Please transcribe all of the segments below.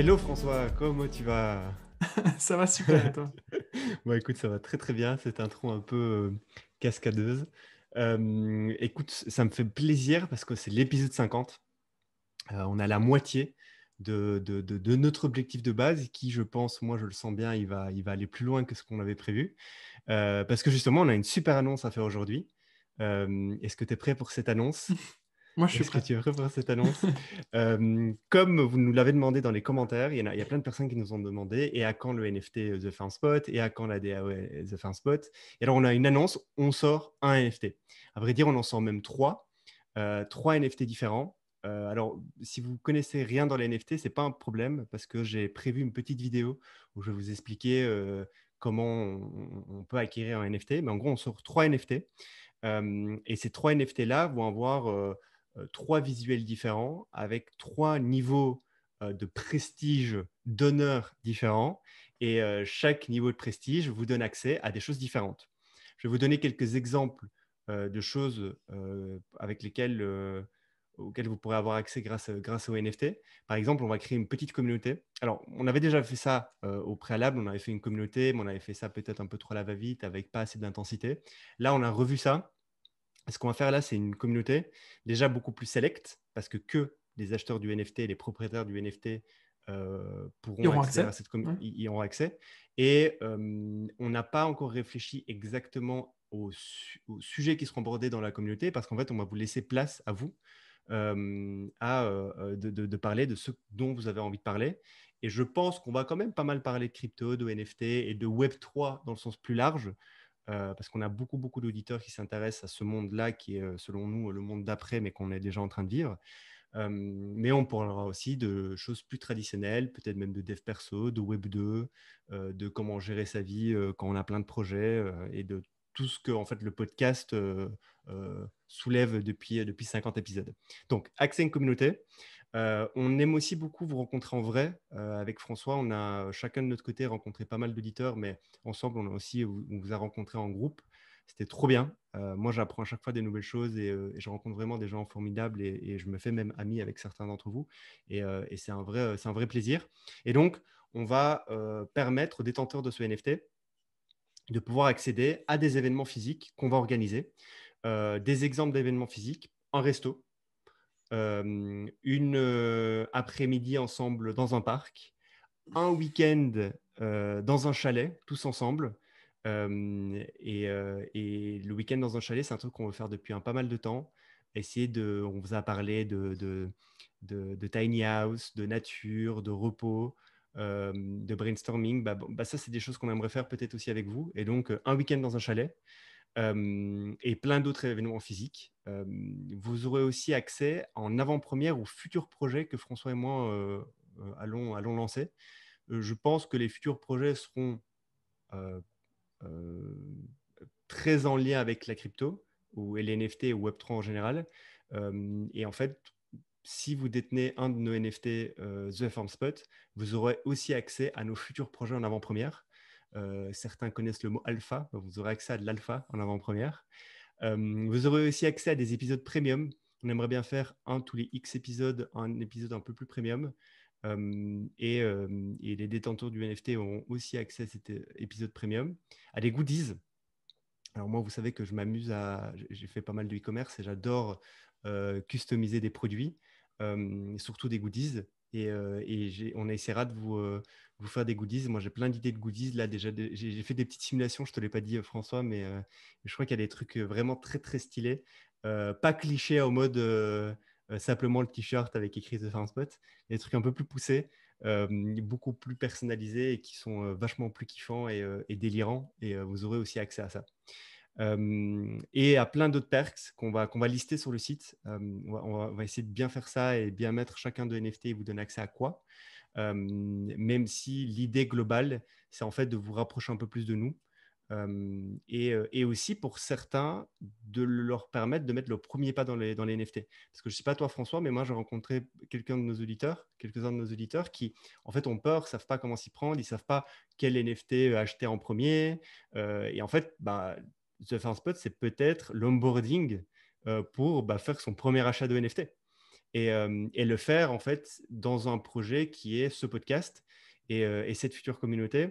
Hello François, comment tu vas Ça va super toi Bon écoute, ça va très très bien, c'est un intro un peu euh, cascadeuse. Euh, écoute, ça me fait plaisir parce que c'est l'épisode 50. Euh, on a la moitié de, notre objectif de base qui, je pense, moi je le sens bien, il va, il va aller plus loin que ce qu'on avait prévu. parce que justement, on a une super annonce à faire aujourd'hui. Est-ce que tu es prêt pour cette annonce Moi, je suis prêt. Que tu cette annonce. Euh, comme vous nous l'avez demandé dans les commentaires, il y, a, plein de personnes qui nous ont demandé et à quand le NFT euh, The Fin Spot et à quand la DAO euh, The Fin Spot. Et alors, on a une annonce, on sort un NFT. À vrai dire, on en sort même trois, trois NFT différents. alors, si vous connaissez rien dans les NFT, c'est pas un problème parce que j'ai prévu une petite vidéo où je vais vous expliquer comment on, on, peut acquérir un NFT. Mais en gros, on sort trois NFT. et ces trois NFT-là vont avoir euh, trois visuels différents, avec trois niveaux euh, de prestige, d'honneur différents. Et euh, chaque niveau de prestige vous donne accès à des choses différentes. Je vais vous donner quelques exemples de choses avec lesquelles auxquelles vous pourrez avoir accès grâce, grâce au NFT. Par exemple, on va créer une petite communauté. Alors, on avait déjà fait ça au préalable, on avait fait une communauté, mais on avait fait ça peut-être un peu trop à la va-vite, avec pas assez d'intensité. Là, on a revu ça ce qu'on va faire là, c'est une communauté déjà beaucoup plus sélecte, parce que que les acheteurs du NFT, les propriétaires du NFT euh, pourront accéder accès, À cette ils, accès. Et euh, on n'a pas encore réfléchi exactement aux, sujets qui seront abordés dans la communauté, parce qu'en fait, on va vous laisser place à vous euh, de, de, parler de ce dont vous avez envie de parler. Et je pense qu'on va quand même pas mal parler de crypto, de NFT et de Web3 dans le sens plus large, euh, parce qu'on a beaucoup, beaucoup d'auditeurs qui s'intéressent à ce monde-là, qui est euh, selon nous le monde d'après, mais qu'on est déjà en train de vivre. mais on parlera aussi de choses plus traditionnelles, peut-être même de dev perso, de Web 2, euh, de comment gérer sa vie quand on a plein de projets et de tout ce que en fait, le podcast soulève depuis, depuis 50 épisodes. Donc, accès à une communauté. Euh, on aime aussi beaucoup vous rencontrer en vrai. Euh, avec François, on a euh, chacun de notre côté rencontré pas mal d'auditeurs, mais ensemble, on aussi vous a rencontré en groupe. C'était trop bien. moi, j'apprends à chaque fois des nouvelles choses et, je rencontre vraiment des gens formidables et, je me fais même ami avec certains d'entre vous. Et, c'est un, un vrai plaisir. Et donc, on va permettre aux détenteurs de ce NFT de pouvoir accéder à des événements physiques qu'on va organiser. des exemples d'événements physiques, un resto, une après-midi ensemble dans un parc, un week-end dans un chalet, tous ensemble. et, et, le week-end dans un chalet, c'est un truc qu'on veut faire depuis un pas mal de temps. Essayer de, on vous a parlé de, de, de, tiny house, de nature, de repos, de brainstorming. Bah, bah, ça, c'est des choses qu'on aimerait faire peut-être aussi avec vous. Et donc, un week-end dans un chalet, et plein d'autres événements physiques. vous aurez aussi accès en avant-première aux futurs projets que François et moi allons, allons lancer. je pense que les futurs projets seront très en lien avec la crypto ou les NFT ou Web3 en général. et en fait, si vous détenez un de nos NFT, The Farm Spot, vous aurez aussi accès à nos futurs projets en avant-première. Euh, certains connaissent le mot alpha, vous aurez accès à de l'alpha en avant-première. Euh, vous aurez aussi accès à des épisodes premium. On aimerait bien faire un tous les X épisodes, un épisode un peu plus premium. Euh, et, les détenteurs du NFT ont aussi accès à cet épisode premium, à des goodies. Alors moi, vous savez que je m'amuse à... J'ai fait pas mal de e-commerce et j'adore customiser des produits, surtout des goodies. Et, euh, on essaiera de euh, vous, faire des goodies. Moi, j'ai plein d'idées de goodies. Là, déjà, j'ai fait des petites simulations. Je ne te l'ai pas dit, euh, François, mais je crois qu'il y a des trucs vraiment très, très stylés. pas clichés au mode simplement le t-shirt avec écrit The un Spot. Des trucs un peu plus poussés, beaucoup plus personnalisés et qui sont vachement plus kiffants et délirants. Et vous aurez aussi accès à ça. Euh, et à plein d'autres perks qu'on va, qu'on va lister sur le site. Euh, on, va, essayer de bien faire ça et bien mettre chacun de NFT et vous donne accès à quoi. Euh, même si l'idée globale, c'est en fait de vous rapprocher un peu plus de nous. Et, aussi pour certains, de leur permettre de mettre le premier pas dans les, dans les NFT. Parce que je ne sais pas toi François, mais moi j'ai rencontré quelqu'un de nos auditeurs, quelques-uns de nos auditeurs qui en fait ont peur, ne savent pas comment s'y prendre, ils ne savent pas quel NFT acheter en premier. et en fait, bah, faire un Spot, c'est peut-être l'onboarding euh, pour bah, faire son premier achat de NFT. Euh, et, le faire en fait dans un projet qui est ce podcast et, euh, cette future communauté.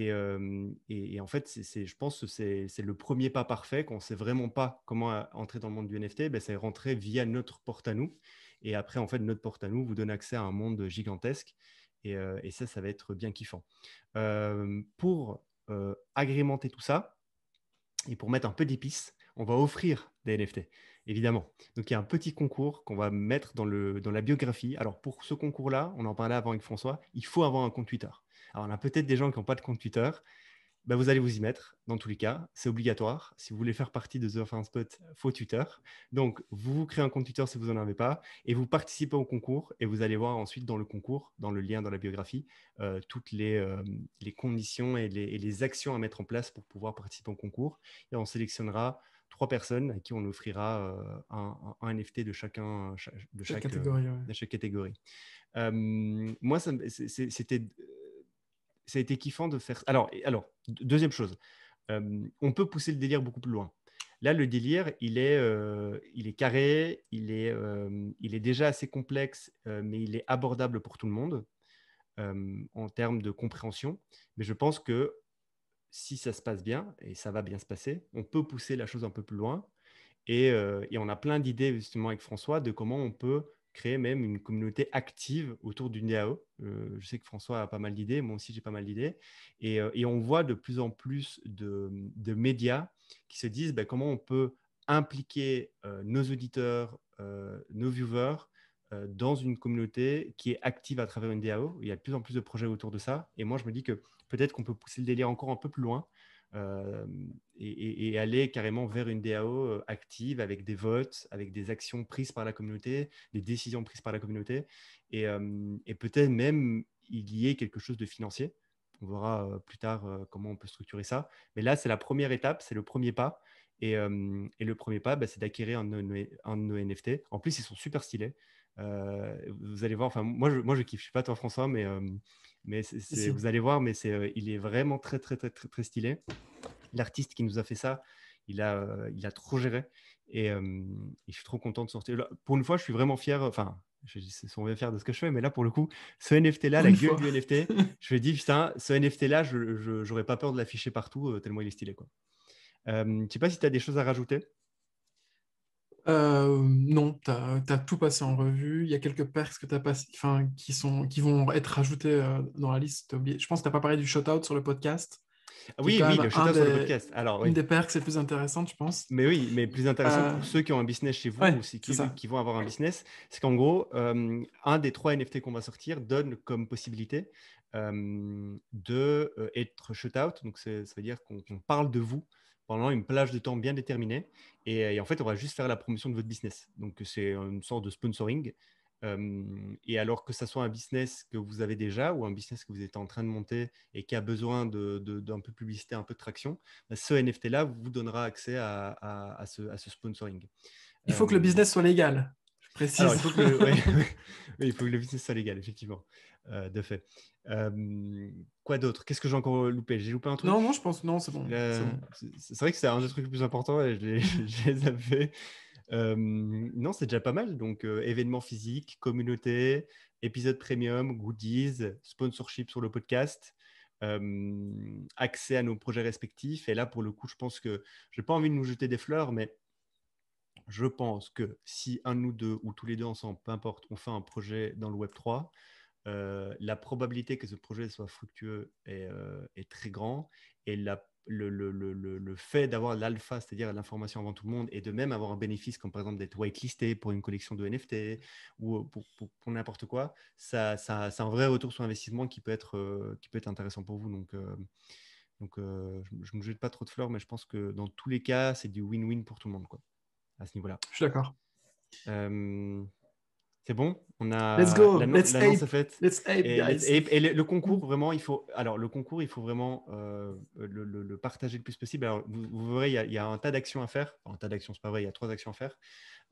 Et, en fait, je pense que c'est le premier pas parfait quand ne sait vraiment pas comment entrer dans le monde du NFT. Ben, c'est rentrer via notre porte à nous. Et après, en fait, notre porte à nous vous donne accès à un monde gigantesque. Et, ça, ça va être bien kiffant. pour agrémenter tout ça, et pour mettre un peu d'épices, on va offrir des NFT, évidemment. Donc il y a un petit concours qu'on va mettre dans, le, dans la biographie. Alors pour ce concours-là, on en parlait avant avec François, il faut avoir un compte Twitter. Alors on a peut-être des gens qui n'ont pas de compte Twitter, bah, vous allez vous y mettre dans tous les cas. C'est obligatoire. Si vous voulez faire partie de The Fan Spot, faut tuteur. Donc, vous, créez un compte tuteur si vous n'en avez pas et vous participez au concours. Et vous allez voir ensuite dans le concours, dans le lien, dans la biographie, euh, toutes les, euh, conditions et les, actions à mettre en place pour pouvoir participer au concours. Et on sélectionnera trois personnes à qui on offrira euh, un, NFT de chacun de chaque, catégorie. De chaque catégorie. moi, c'était ça a été kiffant de faire. Alors, alors deuxième chose, euh, on peut pousser le délire beaucoup plus loin. Là, le délire, il est, euh, il est carré, il est, euh, il est déjà assez complexe, mais il est abordable pour tout le monde en termes de compréhension. Mais je pense que si ça se passe bien, et ça va bien se passer, on peut pousser la chose un peu plus loin. et on a plein d'idées justement avec François de comment on peut créer même une communauté active autour d'une DAO. Euh, je sais que François a pas mal d'idées, moi aussi j'ai pas mal d'idées. Et, euh, on voit de plus en plus de, médias qui se disent ben, comment on peut impliquer euh, nos auditeurs, nos viewers dans une communauté qui est active à travers une DAO. E Il y a de plus en plus de projets autour de ça. Et moi, je me dis que peut-être qu'on peut pousser le délire encore un peu plus loin et, aller carrément vers une DAO euh, active avec des votes, avec des actions prises par la communauté, des décisions prises par la communauté, et, euh, peut-être même il y ait quelque chose de financier. On verra euh, plus tard comment on peut structurer ça. Mais là, c'est la première étape, c'est le premier pas. Et, le premier pas, bah, c'est d'acquérir un, de nos NFT. En plus, ils sont super stylés. vous allez voir, enfin, moi je, moi je kiffe, je ne sais pas toi François, mais, mais vous allez voir, mais il est vraiment très, très, très, très stylé l'artiste qui nous a fait ça, il a, euh, il a trop géré. Euh, et, je suis trop content de sortir. pour une fois, je suis vraiment fier. Euh, enfin, je suis sont bien de ce que je fais, mais là, pour le coup, ce NFT-là, la gueule du NFT, je me dis, putain, ce NFT-là, je n'aurais pas peur de l'afficher partout, tellement il est stylé. je ne sais pas si tu as des choses à rajouter. non, tu as, tout passé en revue. Il y a quelques perks que passé, qui, sont, qui vont être rajoutés dans la liste. Je pense que tu n'as pas parlé du shout-out sur le podcast. Oui, oui, le shootout sur le podcast. Une des pertes, c'est plus intéressante, je pense. Mais oui, mais plus intéressant euh, pour ceux qui ont un business chez vous ou qui, qui, vont avoir un business, c'est qu'en gros, euh, un des trois NFT qu'on va sortir donne comme possibilité euh, de euh, être shootout. Donc, ça veut dire qu'on parle de vous pendant une plage de temps bien déterminée. et, en fait, on va juste faire la promotion de votre business. Donc, c'est une sorte de sponsoring et alors que ça soit un business que vous avez déjà ou un business que vous êtes en train de monter et qui a besoin d'un de, peu de publicité, un peu de traction, bah, ce NFT-là vous donnera accès à, à, ce, à ce, sponsoring. Il faut que le business soit légal, je précise. il, faut que le, business soit légal, effectivement, euh, de fait. quoi d'autre Qu'est-ce que j'ai encore loupé J'ai loupé un truc Non, non, je pense non, c'est bon. C'est euh, vrai que c'est un des trucs les plus importants et je les, je les non, c'est déjà pas mal. Donc, événements physiques, communauté, épisode premium, goodies, sponsorship sur le podcast. accès à nos projets respectifs. Et là, pour le coup, je pense que je n'ai pas envie de nous jeter des fleurs, mais je pense que si un ou deux ou tous les deux ensemble, peu importe, on fait un projet dans le Web 3, la probabilité que ce projet soit fructueux est, très grande et la le, le, fait d'avoir l'alpha, c'est-à-dire l'information avant tout le monde, et de même avoir un bénéfice, comme par exemple d'être whitelisté pour une collection de NFT ou euh, pour, n'importe quoi, ça, c'est un vrai retour sur investissement qui peut être, euh, qui peut être intéressant pour vous. Donc, euh, donc je ne me jette pas trop de fleurs, mais je pense que dans tous les cas, c'est du win-win pour tout le monde quoi, à ce niveau-là. Je suis d'accord. C'est bon on a Let's go. Let's et, le, concours, mm. vraiment, il faut. Alors, le concours, il faut vraiment euh, le, partager le plus possible. Alors, vous, verrez, il y, a, un tas d'actions à faire. un tas d'actions, c'est pas vrai. Il y a trois actions à faire.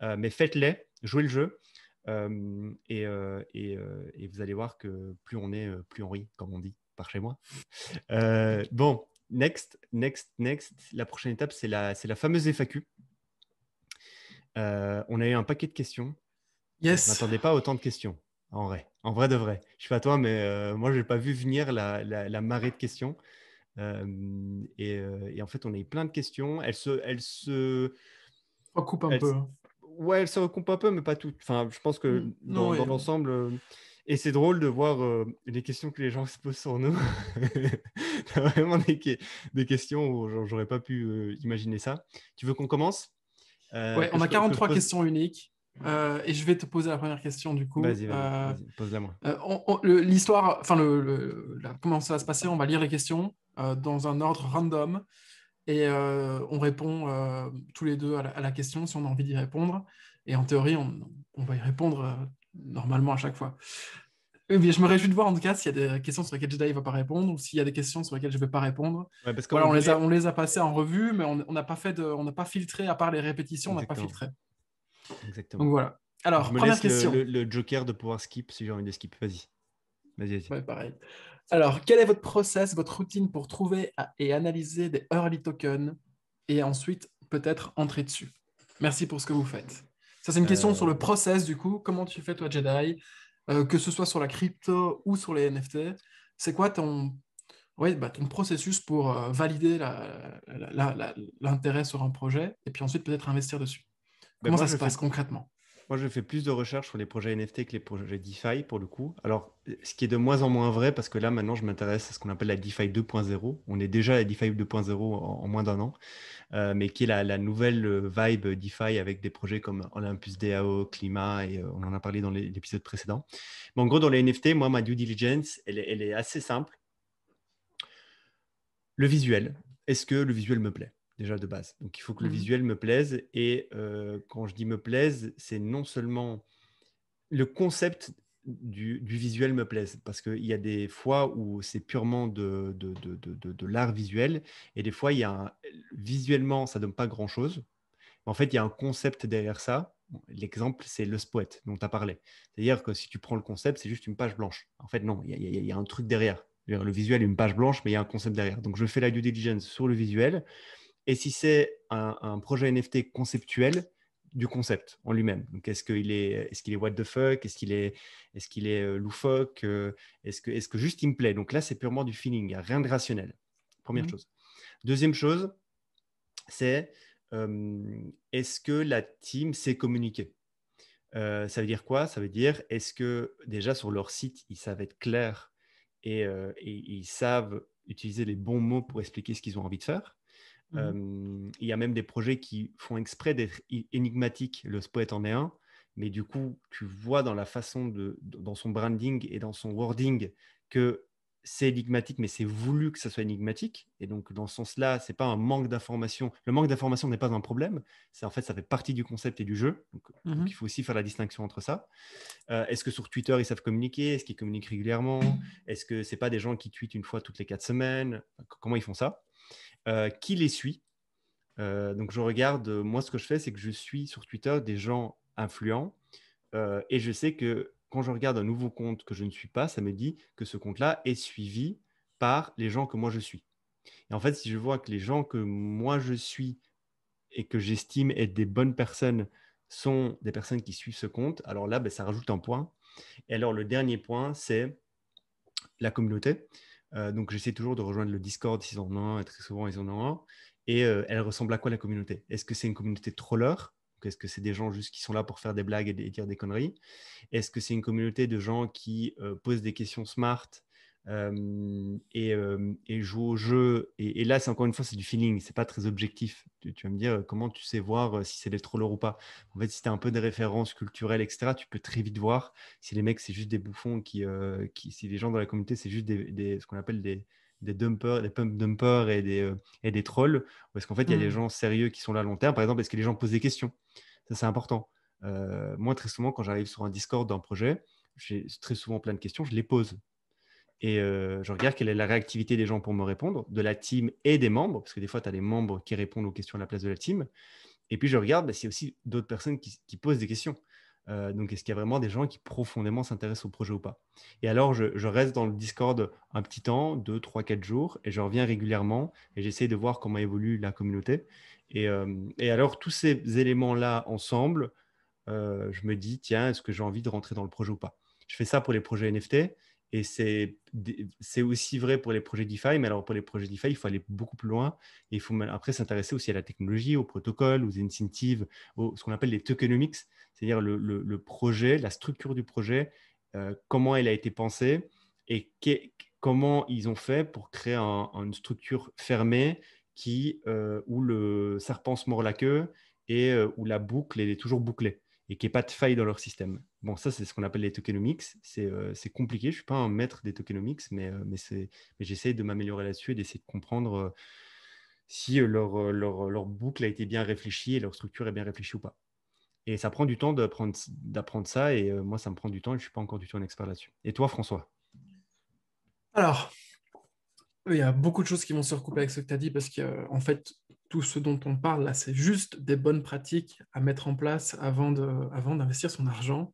Euh, mais faites-les, jouez le jeu, euh, et, vous allez voir que plus on est, plus on rit, comme on dit par chez moi. bon, next, next, next. La prochaine étape, c'est la, c'est la fameuse FAQ. on a eu un paquet de questions. On n'attendait pas autant de questions, en vrai. En vrai de vrai. Je sais pas toi, mais euh, moi, je n'ai pas vu venir la, la, marée de questions. Euh, euh, et, en fait, on a eu plein de questions. Elles se. Elles se coupe un peu. Hein. Ouais, elles se recoupent un peu, mais pas toutes. Enfin, je pense que dans, dans l'ensemble. et c'est drôle de voir les questions que les gens se posent sur nous. T'as vraiment des, des, questions où j'aurais pas pu imaginer ça. Tu veux qu'on commence Ouais, on a 43 questions uniques. Euh, et je vais te poser la première question du coup. Vas-y, euh, pose-la moi. Euh, l'histoire, enfin, le, comment ça va se passer On va lire les questions dans un ordre random et on répond tous les deux à la, question si on a envie d'y répondre. Et en théorie, on, va y répondre normalement à chaque fois. je me réjouis de voir en tout cas s'il y a des questions sur lesquelles Jedi ne va pas répondre ou s'il y a des questions sur lesquelles je ne vais pas répondre. parce on, les a, on les a passées en revue, mais on n'a pas fait on n'a pas filtré, à part les répétitions, on n'a pas filtré. Exactement. Donc voilà. Alors, je me Le, joker de pouvoir skip si j'ai envie de skip. Vas-y. Vas-y, vas pareil. Alors, quel est votre process, votre routine pour trouver et analyser des early tokens et ensuite peut-être entrer dessus Merci pour ce que vous faites. Ça, c'est une question sur le euh. process du coup. Comment tu fais, toi, Jedi euh, Que ce soit sur la crypto ou sur les NFT, c'est quoi ton, bah, processus pour euh, valider l'intérêt sur un projet et puis ensuite peut-être investir dessus ben, Comment ça se passe concrètement Moi, je fais plus de recherches sur les projets NFT que les projets DeFi, pour le coup. Alors, ce qui est de moins en moins vrai, parce que là, maintenant, je m'intéresse à ce qu'on appelle la DeFi 2.0. On est déjà à la DeFi 2.0 en, moins d'un an, euh, mais qui est la, nouvelle euh, vibe DeFi avec des projets comme Olympus DAO, Climat, et euh, on en a parlé dans l'épisode précédent. Mais en gros, dans les NFT, moi, ma due diligence, elle est assez simple. Le visuel, est-ce que le visuel me plaît déjà de base. Donc il faut que le mmh visuel me plaise. Et euh, quand je dis me plaise, c'est non seulement le concept du, visuel me plaise, parce qu'il y a des fois où c'est purement de, l'art visuel, et des fois, il y a visuellement, ça donne pas grand-chose. En fait, il y a un concept derrière ça. L'exemple, c'est le spot dont tu as parlé. C'est-à-dire que si tu prends le concept, c'est juste une page blanche. En fait, non, il y, y a un truc derrière. Le visuel est une page blanche, mais il y a un concept derrière. Donc, je fais la due diligence sur le visuel et si c'est un, projet NFT conceptuel du concept en lui-même. Donc, est-ce qu'il est, ce qu'il est what the fuck Est-ce qu'il est, est-ce qu'il est euh, loufoque euh, Est-ce que, est-ce que juste il me plaît Donc là, c'est purement du feeling, rien de rationnel. Première mhm. chose. Deuxième chose, c'est euh, est-ce que la team s'est communiquée ça veut dire quoi Ça veut dire est-ce que déjà sur leur site, ils savent être clairs et, ils savent utiliser les bons mots pour expliquer ce qu'ils ont envie de faire Mmh. il y a même des projets qui font exprès d'être énigmatiques. Le spot en est un mais du coup, tu vois dans la façon de, dans son branding et dans son wording que c'est énigmatique, mais c'est voulu que ça soit énigmatique. Et donc, dans ce sens-là, ce n'est pas un manque d'information. Le manque d'information n'est pas un problème. C'est en fait, ça fait partie du concept et du jeu. Donc, mmh il faut aussi faire la distinction entre ça. Euh, est-ce que sur Twitter ils savent communiquer Est-ce qu'ils communiquent régulièrement Est-ce que ce n'est pas des gens qui tweetent une fois toutes les quatre semaines Comment ils font ça euh, qui les suit. Euh, donc je regarde, euh, moi ce que je fais, c'est que je suis sur Twitter des gens influents et je sais que quand je regarde un nouveau compte que je ne suis pas, ça me dit que ce compte-là est suivi par les gens que moi je suis. Et en fait, si je vois que les gens que moi je suis et que j'estime être des bonnes personnes sont des personnes qui suivent ce compte, alors là, ben, ça rajoute un point. Et alors le dernier point, c'est la communauté. Euh, donc, j'essaie toujours de rejoindre le Discord s'ils en ont un, et très souvent, ils en ont un. Et euh, elle ressemble à quoi la communauté Est-ce que c'est une communauté troller Est-ce que c'est des gens juste qui sont là pour faire des blagues et, dire des conneries Est-ce que c'est une communauté de gens qui euh, posent des questions smart euh, et, euh, et, joue au jeu. Et, là, c'est encore une fois, c'est du feeling, c'est pas très objectif. Tu, vas me dire comment tu sais voir euh, si c'est des trollers ou pas. En fait, si tu as un peu des références culturelles, etc., tu peux très vite voir si les mecs, c'est juste des bouffons, qui, qui, si les gens dans la communauté, c'est juste des, ce qu'on appelle des, des dumpers, des pump dumpers et des, et des trolls Ou est-ce qu'en fait, il y a des mmh. gens sérieux qui sont là à long terme Par exemple, est-ce que les gens posent des questions Ça, c'est important. moi, très souvent, quand j'arrive sur un Discord d'un projet, j'ai très souvent plein de questions, je les pose et euh, je regarde quelle est la réactivité des gens pour me répondre, de la team et des membres, parce que des fois, tu as des membres qui répondent aux questions à la place de la team. Et puis, je regarde, bah, y a aussi d'autres personnes qui, posent des questions. Euh, donc, est-ce qu'il y a vraiment des gens qui profondément s'intéressent au projet ou pas Et alors, je, reste dans le Discord un petit temps, 2, 3, 4 jours, et je reviens régulièrement et j'essaie de voir comment évolue la communauté. Et, euh, et alors, tous ces éléments-là ensemble, je me dis, tiens, est-ce que j'ai envie de rentrer dans le projet ou pas Je fais ça pour les projets NFT. Et c'est aussi vrai pour les projets DeFi, mais alors pour les projets DeFi, il faut aller beaucoup plus loin. il faut après s'intéresser aussi à la technologie, aux protocoles, aux incentives, ce qu'on appelle les tokenomics, c'est-à-dire le, projet, la structure du projet, euh, comment elle a été pensée et comment ils ont fait pour créer une structure fermée qui, euh, où le serpent se mord la queue et euh, où la boucle est toujours bouclée et qu'il n'y ait pas de faille dans leur système. Bon, ça, c'est ce qu'on appelle les tokenomics. C'est euh, compliqué. Je ne suis pas un maître des tokenomics, mais, j'essaie euh, mais, mais j'essaie de m'améliorer là-dessus et d'essayer de comprendre euh, si leur, leur, leur, boucle a été bien réfléchie et leur structure est bien réfléchie ou pas. Et ça prend du temps d'apprendre ça. Et moi, ça me prend du temps. Et je ne suis pas encore du tout un expert là-dessus. Et toi, François Alors, il y a beaucoup de choses qui vont se recouper avec ce que tu as dit parce qu'en en fait, tout ce dont on parle là, c'est juste des bonnes pratiques à mettre en place avant d'investir avant son argent.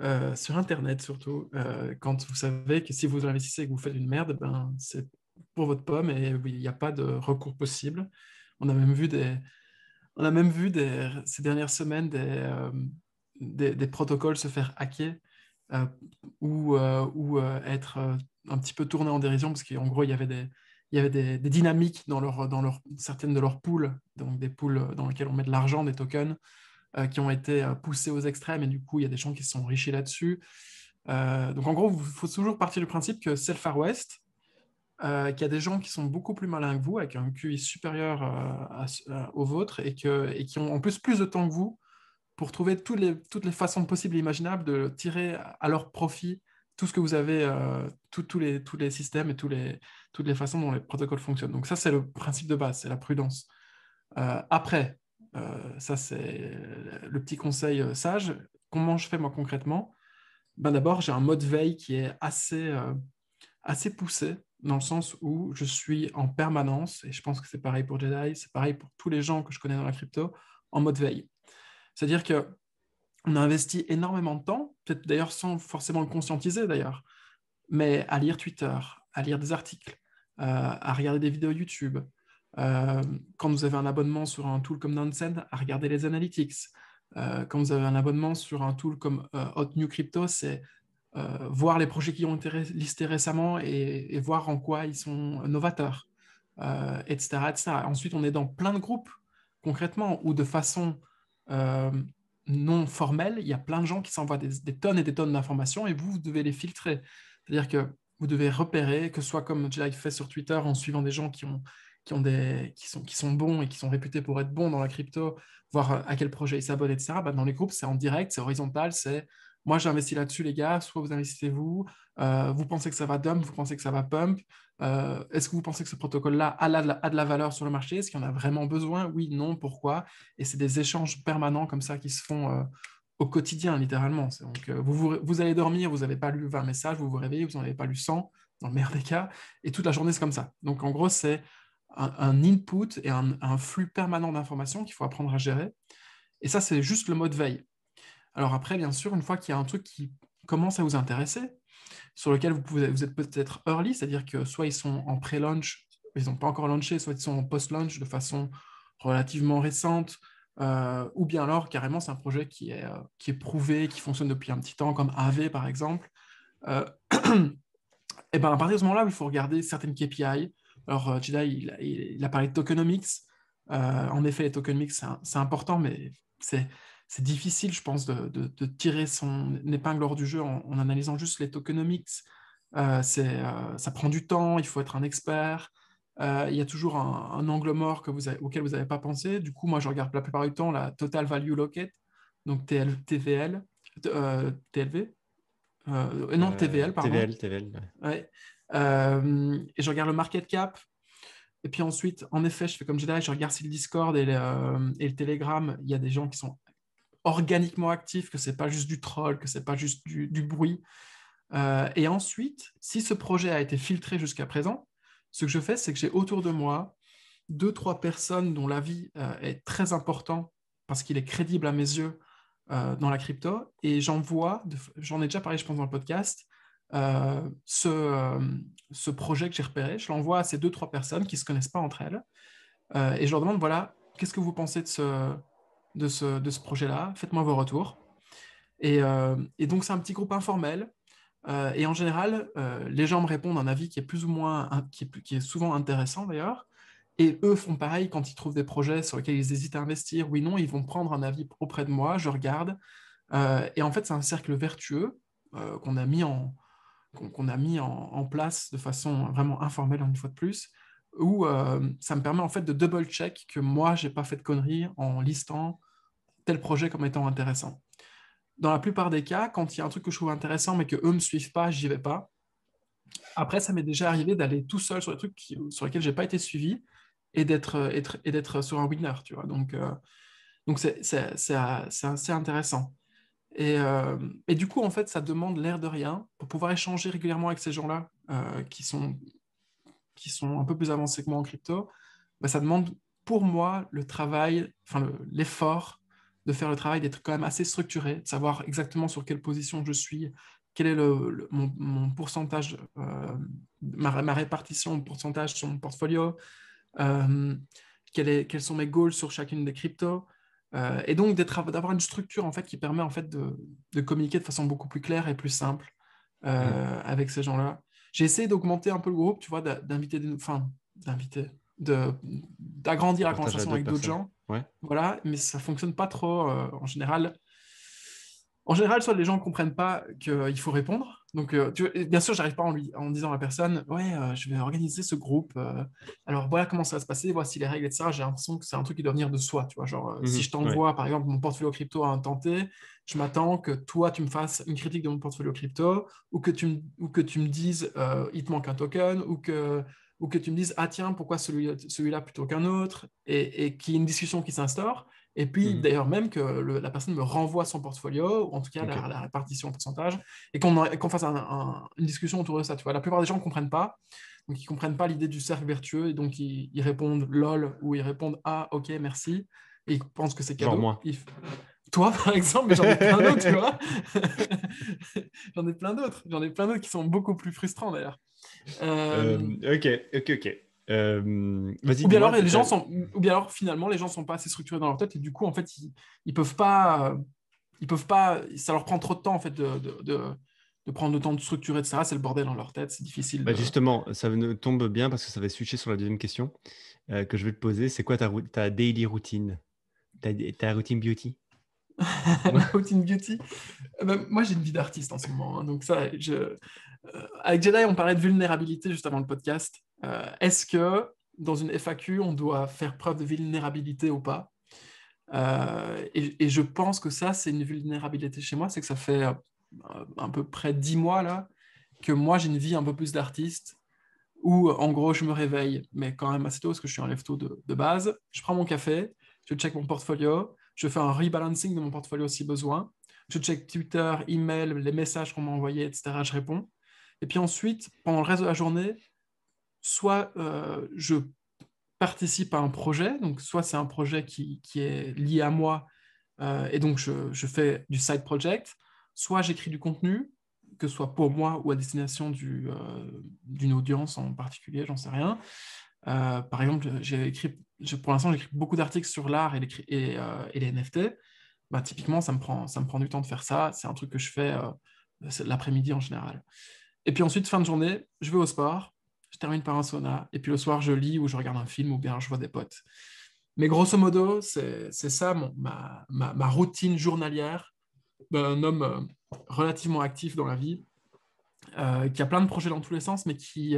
Euh, sur Internet surtout, euh, quand vous savez que si vous investissez et que vous faites une merde, ben, c'est pour votre pomme et il n'y a pas de recours possible. On a même vu, des, on a même vu ces dernières semaines des, euh, des, des, protocoles se faire hacker ou, ou être un petit peu tourné en dérision parce qu'en gros, il y avait des, il y avait des, dynamiques dans, leur, certaines de leurs poules, donc des poules euh, dans lesquelles on met de l'argent, des tokens, euh, qui ont été euh, poussés aux extrêmes, et du coup, il y a des gens qui sont enrichis là-dessus. donc, en gros, il faut toujours partir du principe que c'est le Far West, qu'il y a des gens qui sont beaucoup plus malins que vous, avec un QI supérieur au vôtre, et, qui ont en plus plus de temps que vous pour trouver toutes les, toutes les façons possibles et imaginables de tirer à leur profit tout ce que vous avez, euh, tous les, tous les systèmes et tous les, toutes les façons dont les protocoles fonctionnent. Donc ça, c'est le principe de base, c'est la prudence. Euh, après, euh, ça, c'est le petit conseil sage. Comment je fais moi concrètement ben, D'abord, j'ai un mode veille qui est assez, assez poussé, dans le sens où je suis en permanence, et je pense que c'est pareil pour Jedi, c'est pareil pour tous les gens que je connais dans la crypto, en mode veille. C'est-à-dire que on a investi énormément de temps, peut-être d'ailleurs sans forcément le conscientiser d'ailleurs, mais à lire Twitter, à lire des articles, euh, à regarder des vidéos YouTube. Euh, quand vous avez un abonnement sur un tool comme Nansen, à regarder les analytics. Euh, quand vous avez un abonnement sur un tool comme Hot New Crypto, c'est voir les projets qui ont été listés récemment et, et voir en quoi ils sont novateurs, etc., etc., Ensuite, on est dans plein de groupes, concrètement, ou de façon non formel, il y a plein de gens qui s'envoient des, tonnes et des tonnes d'informations et vous, vous devez les filtrer. C'est-à-dire que vous devez repérer, que ce soit comme Jai fait sur Twitter en suivant des gens qui, ont, qui, ont des, qui, sont, qui sont bons et qui sont réputés pour être bons dans la crypto, voir à quel projet ils s'abonnent, etc. Bah, dans les groupes, c'est en direct, c'est horizontal, c'est moi j'ai investi là-dessus les gars, soit vous investissez vous, euh, vous pensez que ça va dump, vous pensez que ça va pump, euh, est-ce que vous pensez que ce protocole-là a, de la valeur sur le marché, est-ce qu'il y en a vraiment besoin, oui, non, pourquoi, et c'est des échanges permanents comme ça qui se font euh, au quotidien littéralement, vous, allez dormir, vous n'avez pas lu 20 messages, vous vous réveillez, vous n'en avez pas lu 100, dans le meilleur des cas, et toute la journée c'est comme ça, donc en gros c'est un, input et un, un flux permanent d'informations qu'il faut apprendre à gérer, et ça c'est juste le mode veille. Alors après, bien sûr, une fois qu'il y a un truc qui commence à vous intéresser, sur lequel vous, vous êtes peut-être early, c'est-à-dire que soit ils sont en pré-launch, ils n'ont pas encore launché, soit ils sont en post-launch de façon relativement récente, euh, ou bien alors carrément c'est un projet euh, qui est, prouvé, qui fonctionne depuis un petit temps, comme AV par exemple. et euh, eh ben à partir de ce moment-là, il faut regarder certaines KPI. Alors Jedi, il a parlé de tokenomics. en effet, les tokenomics, c'est important, mais c'est c'est difficile, je pense, de, de, tirer son épingle hors du jeu en, analysant juste les tokenomics. Euh, euh, ça prend du temps, il faut être un expert. Euh, il y a toujours un, angle mort que vous avez, auquel vous n'avez pas pensé. Du coup, moi, je regarde la plupart du temps la Total Value Locket, donc TL, TVL, TLV. Euh, non, TVL, pardon. TVL. Ouais. et je regarde le market cap, et puis ensuite, en effet, je fais comme dit je regarde si le Discord et le, et le Telegram, il y a des gens qui sont organiquement actif, que ce n'est pas juste du troll, que ce n'est pas juste du, bruit. Euh, et ensuite, si ce projet a été filtré jusqu'à présent, ce que je fais, c'est que j'ai autour de moi deux, trois personnes dont l'avis euh, est très important parce qu'il est crédible à mes yeux euh, dans la crypto. Et j'envoie, j'en ai déjà parlé, je pense, dans le podcast, ce, ce, projet que j'ai repéré. Je l'envoie à ces deux, trois personnes qui ne se connaissent pas entre elles. et je leur demande, voilà, qu'est-ce que vous pensez de ce, de ce, de ce projet-là. Faites-moi vos retours. Et, euh, et donc, c'est un petit groupe informel. Euh, et en général, euh, les gens me répondent un avis qui est plus ou moins, qui, est, qui est, souvent intéressant d'ailleurs. Et eux font pareil quand ils trouvent des projets sur lesquels ils hésitent à investir, oui, non, ils vont prendre un avis auprès de moi, je regarde. et en fait, c'est un cercle vertueux qu'on a mis, en, qu'on, a mis en, en, place de façon vraiment informelle, une fois de plus, où ça me permet en fait de double-check que moi, j'ai pas fait de conneries en listant tel projet comme étant intéressant. Dans la plupart des cas, quand il y a un truc que je trouve intéressant mais que eux me suivent pas, j'y vais pas. Après, ça m'est déjà arrivé d'aller tout seul sur des trucs sur lesquels j'ai pas été suivi et d'être et d'être sur un winner, tu vois. Donc euh, donc c'est assez intéressant. Et, euh, et, du coup, en fait, ça demande l'air de rien pour pouvoir échanger régulièrement avec ces gens-là euh, qui, sont, qui sont un peu plus avancés que moi en crypto. Bah, ça demande pour moi le travail, enfin l'effort de faire le travail d'être quand même assez structuré, de savoir exactement sur quelle position je suis, quel est le, mon, pourcentage, euh, ma, ma, répartition, mon pourcentage sur mon portfolio, euh, quel est, quels sont mes goals sur chacune des cryptos, euh, et donc d'avoir une structure en fait qui permet en fait de, de, communiquer de façon beaucoup plus claire et plus simple mmh. avec ces gens-là. J'ai essayé d'augmenter un peu le groupe, tu vois, d'inviter des, enfin, d'inviter, d'agrandir la conversation avec d'autres gens. Voilà, mais ça fonctionne pas trop euh, en général. En général, soit les gens ne comprennent pas qu'il faut répondre. Donc, euh, bien sûr, j'arrive pas en, disant à la personne, ouais, euh, je vais organiser ce groupe. alors voilà comment ça va se passer, voici les règles, ça. J'ai l'impression que c'est un truc qui doit venir de soi. Tu vois, genre, mhm, si je t'envoie, par exemple, mon portfolio crypto à un tenté, je m'attends que toi, tu me fasses une critique de mon portfolio crypto, ou que tu, ou que tu me dises, il te manque un token, ou que ou que tu me dises, ah tiens, pourquoi celui-là plutôt qu'un autre, et, et qu'il y ait une discussion qui s'instaure. Et puis, mhm. d'ailleurs, même que la personne me renvoie son portfolio, ou en tout cas la, répartition en pourcentage, et qu'on qu'on fasse une discussion autour de ça. Tu vois. La plupart des gens ne comprennent pas. Donc, ils ne comprennent pas l'idée du cercle vertueux. Et donc, ils, répondent lol ou ils répondent ah, ok, merci. Et ils pensent que c'est cadeau. Toi, par exemple, mais j'en ai plein d'autres, tu vois. j'en ai plein d'autres. J'en ai plein d'autres qui sont beaucoup plus frustrants, d'ailleurs. Euh, ok, ok, ok. Euh, ou bien alors les gens sont, ou bien alors finalement les gens sont pas assez structurés dans leur tête et du coup en fait ils, ils peuvent pas, ils peuvent pas, ça leur prend trop de temps en fait de, de, de prendre le temps de structurer etc. C'est le bordel dans leur tête, c'est difficile. Bah, justement, ça tombe bien parce que ça va switcher sur la deuxième question euh, que je vais te poser. C'est quoi ta, ta daily routine, ta routine beauty Routine Beauty. Euh, bah, moi, j'ai une vie d'artiste en ce moment. Hein, donc, ça, euh, avec Jedi, on parlait de vulnérabilité juste avant le podcast. Euh, est-ce que dans une FAQ, on doit faire preuve de vulnérabilité ou pas et, je pense que ça, c'est une vulnérabilité chez moi. C'est que ça fait un peu près dix mois là que moi, j'ai une vie un peu plus d'artiste où en gros, je me réveille, mais quand même assez tôt parce que je suis en lève-tôt de, de base. Je prends mon café, je check mon portfolio, je fais un rebalancing de mon portfolio si besoin. Je check Twitter, email, les messages qu'on m'a envoyés, etc. Je réponds. Et puis ensuite, pendant le reste de la journée, soit euh, je participe à un projet, donc soit c'est un projet qui, qui, est lié à moi euh, et donc je, je, fais du side project, soit j'écris du contenu, que ce soit pour moi ou à destination d'une du, euh, audience en particulier, j'en sais rien. Euh, par exemple, j'ai écrit pour l'instant, j'écris beaucoup d'articles sur l'art et, les, euh, et, les NFT. Bah, typiquement, ça me, prend, ça me prend du temps de faire ça. C'est un truc que je fais euh, l'après-midi en général. Et puis ensuite, fin de journée, je vais au sport, je termine par un sauna, et puis le soir, je lis ou je regarde un film ou bien je vois des potes. Mais grosso modo, c'est ça ma, routine journalière d'un homme euh, relativement actif dans la vie, qui a plein de projets dans tous les sens, mais qui,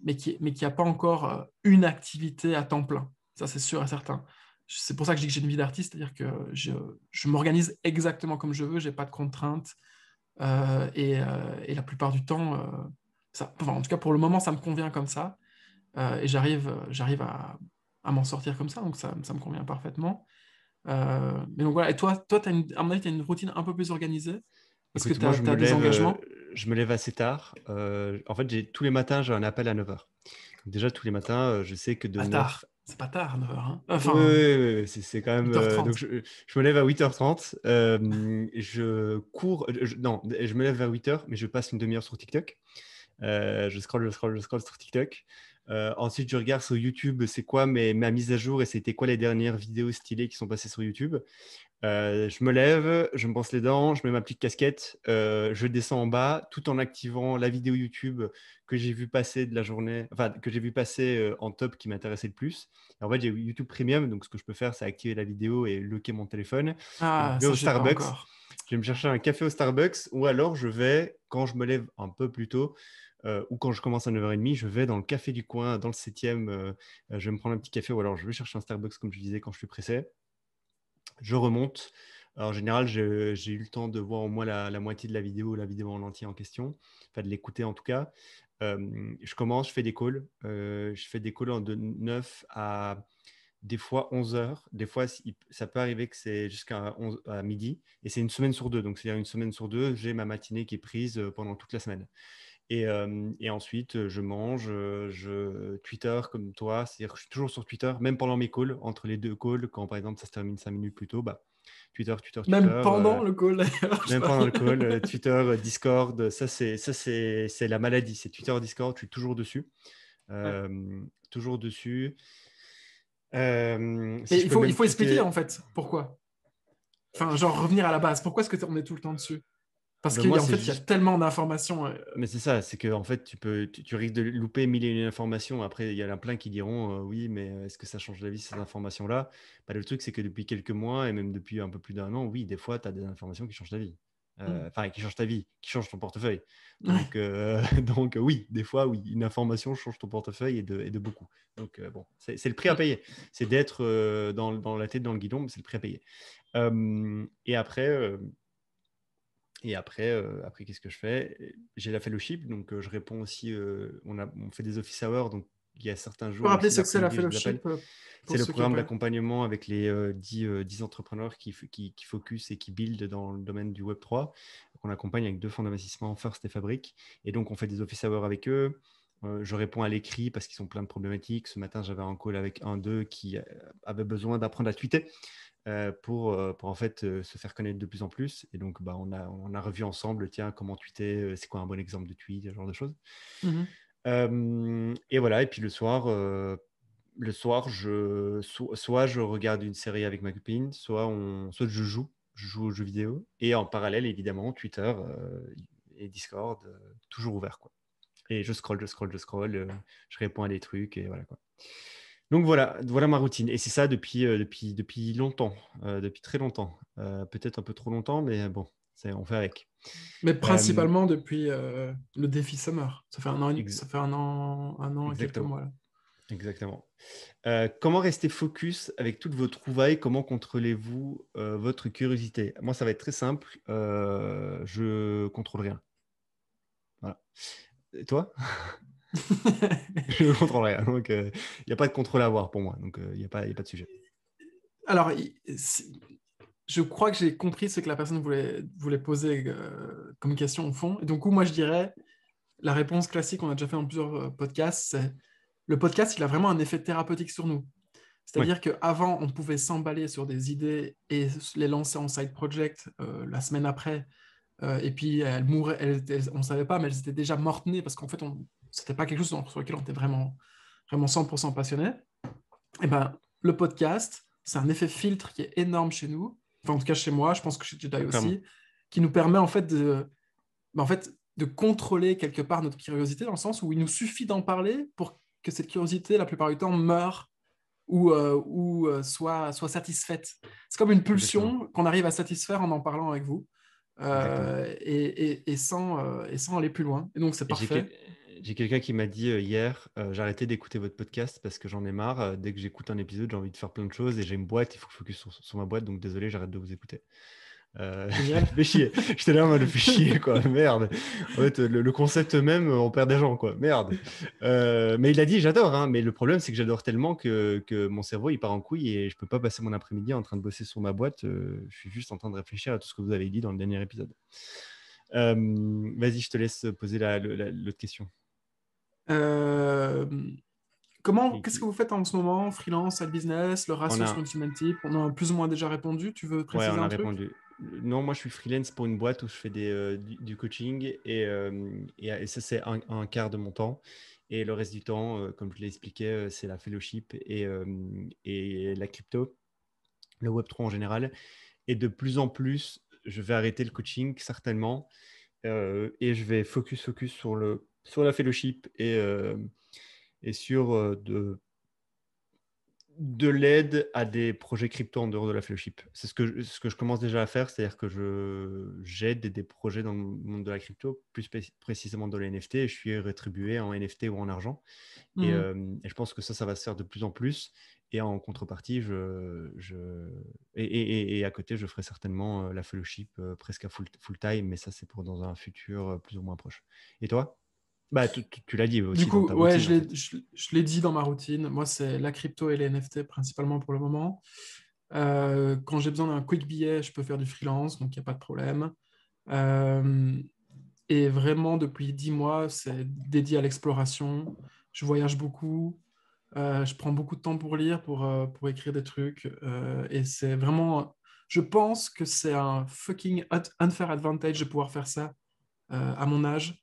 mais qui mais qui a pas encore euh, une activité à temps plein. Ça, c'est sûr et certain. C'est pour ça que je dis que j'ai une vie d'artiste, c'est-à-dire que je, je m'organise exactement comme je veux, j'ai pas de contraintes. Euh, et, euh, et, la plupart du temps, ça, enfin, en tout cas pour le moment, ça me convient comme ça. et j'arrive, j'arrive à, à m'en sortir comme ça, donc ça, ça me convient parfaitement. mais donc voilà, et toi, toi une, à mon avis, tu as une routine un peu plus organisée parce que tu as, des engagements je me lève assez tard. Euh, en fait, tous les matins, j'ai un appel à 9h. Déjà, tous les matins, euh, je sais que de. Ah, tard. C'est pas tard, 9h. Hein. enfin, oui, oui, oui, c'est quand même. Euh, donc je, me lève à 8h30. je cours. non, je me lève à 8h, mais je passe une demi-heure sur TikTok. je scroll, je scroll, je scroll sur TikTok. ensuite, je regarde sur YouTube, c'est quoi mes, ma mise à jour et c'était quoi les dernières vidéos stylées qui sont passées sur YouTube. Euh, je me lève, je me brosse les dents, je mets ma petite casquette, euh, je descends en bas tout en activant la vidéo YouTube que j'ai vu passer de la journée, enfin que j'ai vu passer euh, en top qui m'intéressait le plus. en fait, j'ai YouTube Premium, donc ce que je peux faire, c'est activer la vidéo et loquer mon téléphone. Ah, je vais au Starbucks. Je vais me chercher un café au Starbucks ou alors je vais, quand je me lève un peu plus tôt, ou quand je commence à 9h30, je vais dans le café du coin, dans le 7e, je vais me prendre un petit café, ou alors je vais chercher un Starbucks, comme je disais, quand je suis pressé je remonte. en général, j'ai eu le temps de voir au moins la, moitié de la vidéo, la vidéo en entier en question, enfin de l'écouter en tout cas. je commence, je fais des calls. je fais des calls de 9 à des fois 11 heures. Des fois, ça peut arriver que c'est jusqu'à midi. Et c'est une semaine sur deux. Donc, c'est-à-dire une semaine sur deux, j'ai ma matinée qui est prise pendant toute la semaine. Et, ensuite, je mange, je Twitter comme toi, c'est-à-dire que je suis toujours sur Twitter, même pendant mes calls, entre les deux calls, quand par exemple ça se termine cinq minutes plus tôt, bah, Twitter, Twitter, Twitter. Même pendant le call Même pendant le call, Twitter, Discord, ça c'est, la maladie, c'est Twitter, Discord, je suis toujours dessus. Toujours dessus. il, faut, il faut expliquer en fait pourquoi. Enfin, genre revenir à la base, pourquoi est-ce que qu'on est tout le temps dessus parce bah, qu'il qu'en fait, il y a tellement d'informations. Euh, mais c'est ça, c'est que en fait, tu, peux, tu, risques de louper mille et une informations. Après, il y a plein qui diront euh, oui, mais euh, est-ce que ça change la vie, ces informations-là bah, Le truc, c'est que depuis quelques mois et même depuis un peu plus d'un an, oui, des fois, tu as des informations qui changent ta vie. Mmh. Enfin, qui changent ta vie, qui changent ton portefeuille. Donc, donc, oui, des fois, oui, une information change ton portefeuille et de, et de beaucoup. Donc, bon, c'est le prix à payer. C'est d'être dans, dans, la tête dans le guidon, mais c'est le prix à payer. et après et après, euh, après qu'est-ce que je fais J'ai la fellowship, donc euh, je réponds aussi. Euh, on, a, on fait des office hours, donc il y a certains jours. Pour rappeler ce que c'est la fellowship C'est le programme d'accompagnement avec les 10, 10, entrepreneurs qui, qui, focus et qui build dans le domaine du Web3, On accompagne avec deux fonds d'investissement, First et Fabric. Et donc, on fait des office hours avec eux. je réponds à l'écrit parce qu'ils ont plein de problématiques. Ce matin, j'avais un call avec un d'eux qui avait besoin d'apprendre à tweeter. Euh, euh, pour, en fait euh, se faire connaître de plus en plus. Et donc, bah, on, a, on a revu ensemble, tiens, comment tweeter, c'est quoi un bon exemple de tweet, ce genre de choses. Mmh et voilà, et puis le soir, le soir je, soit je regarde une série avec ma copine, soit, on, soit je joue, je joue aux jeux vidéo. Et en parallèle, évidemment, Twitter et Discord, toujours ouvert. Quoi. Et je scroll, je scroll, je scroll, je réponds à des trucs, et voilà. quoi. Donc voilà, voilà ma routine. Et c'est ça depuis, euh, depuis, depuis longtemps, euh, depuis très longtemps. Euh, peut-être un peu trop longtemps, mais bon, on fait avec. Mais principalement depuis le défi Summer. Ça fait un an, ça fait un an, un an et quelques mois. Exactement. comment rester focus avec toutes vos trouvailles Comment contrôlez-vous votre curiosité Moi, ça va être très simple. je contrôle rien. Voilà. Et toi je ne contrôle rien. Donc, euh, il n'y a pas de contrôle à avoir pour moi. Donc, euh, il n'y a, a, pas de sujet. Alors, je crois que j'ai compris ce que la personne voulait, voulait poser euh, comme question au fond. Et donc, moi, je dirais, la réponse classique, qu'on a déjà fait en plusieurs podcasts, c'est le podcast, il a vraiment un effet thérapeutique sur nous. C'est-à-dire qu'avant, on pouvait s'emballer sur des idées et les lancer en side project la semaine après. et puis elles mouraient, on ne savait pas, mais elles étaient déjà mortes-nées parce qu'en fait, on c'était pas quelque chose sur lequel on était vraiment, vraiment 100% passionné, et eh ben, le podcast, c'est un effet filtre qui est énorme chez nous, en tout cas chez moi, je pense que chez Jedi aussi, qui nous permet en fait de, ben, en fait de contrôler quelque part notre curiosité, dans le sens où il nous suffit d'en parler pour que cette curiosité, la plupart du temps, meure ou, euh, ou euh, soit, soit satisfaite. C'est comme une pulsion qu'on arrive à satisfaire en en parlant avec vous. Euh, et, et, et, sans, et sans aller plus loin. Et donc, c'est parfait. J'ai quelqu'un qui m'a dit euh, hier, euh, j'ai arrêté d'écouter votre podcast parce que j'en ai marre. Euh, dès que j'écoute un épisode, j'ai envie de faire plein de choses et j'ai une boîte, il faut que je focus sur, ma boîte, donc désolé, j'arrête de vous écouter. Je fais chier. je là, le fait chier, quoi. Merde. En fait, le, concept même, on perd des gens, quoi. Merde. mais il a dit, j'adore, hein, mais le problème, c'est que j'adore tellement que, que, mon cerveau, il part en couille et je peux pas passer mon après-midi en train de bosser sur ma boîte. je suis juste en train de réfléchir à tout ce que vous avez dit dans le dernier épisode. Vas-y, je te laisse poser l'autre question. Euh, comment, qu'est-ce que vous faites en ce moment Freelance, ad business, le ratio a... sur On a plus ou moins déjà répondu. Tu veux préciser un truc répondu. Non, moi je suis freelance pour une boîte où je fais des, euh, du, coaching et, euh, ça c'est un, quart de mon temps. Et le reste du temps, comme je l'ai expliqué, c'est la fellowship et, et la crypto, le Web3 en général. Et de plus en plus, je vais arrêter le coaching certainement. et je vais focus focus sur le sur la fellowship et, euh, et sur euh, de de l'aide à des projets crypto en dehors de la fellowship. C'est ce que, je, ce que je commence déjà à faire, c'est-à-dire que je, j'aide des, projets dans le monde de la crypto, plus précisément dans les NFT, et je suis rétribué en NFT ou en argent. Mhm. Euh, et, je pense que ça, ça va se faire de plus en plus. Et en contrepartie, je, je et, et, à côté, je ferai certainement la fellowship presque à full, full time, mais ça, c'est pour dans un futur plus ou moins proche. Et toi bah, tu, l'as dit aussi. Du coup, je l'ai dit dans ma routine. Moi, c'est la crypto et les NFT principalement pour le moment. Euh, quand j'ai besoin d'un quick billet, je peux faire du freelance, donc il n'y a pas de problème. Euh, et vraiment, depuis 10 mois, c'est dédié à l'exploration. Je voyage beaucoup. Euh, je prends beaucoup de temps pour lire, pour, pour écrire des trucs. et c'est vraiment. Je pense que c'est un fucking unfair advantage de pouvoir faire ça à mon âge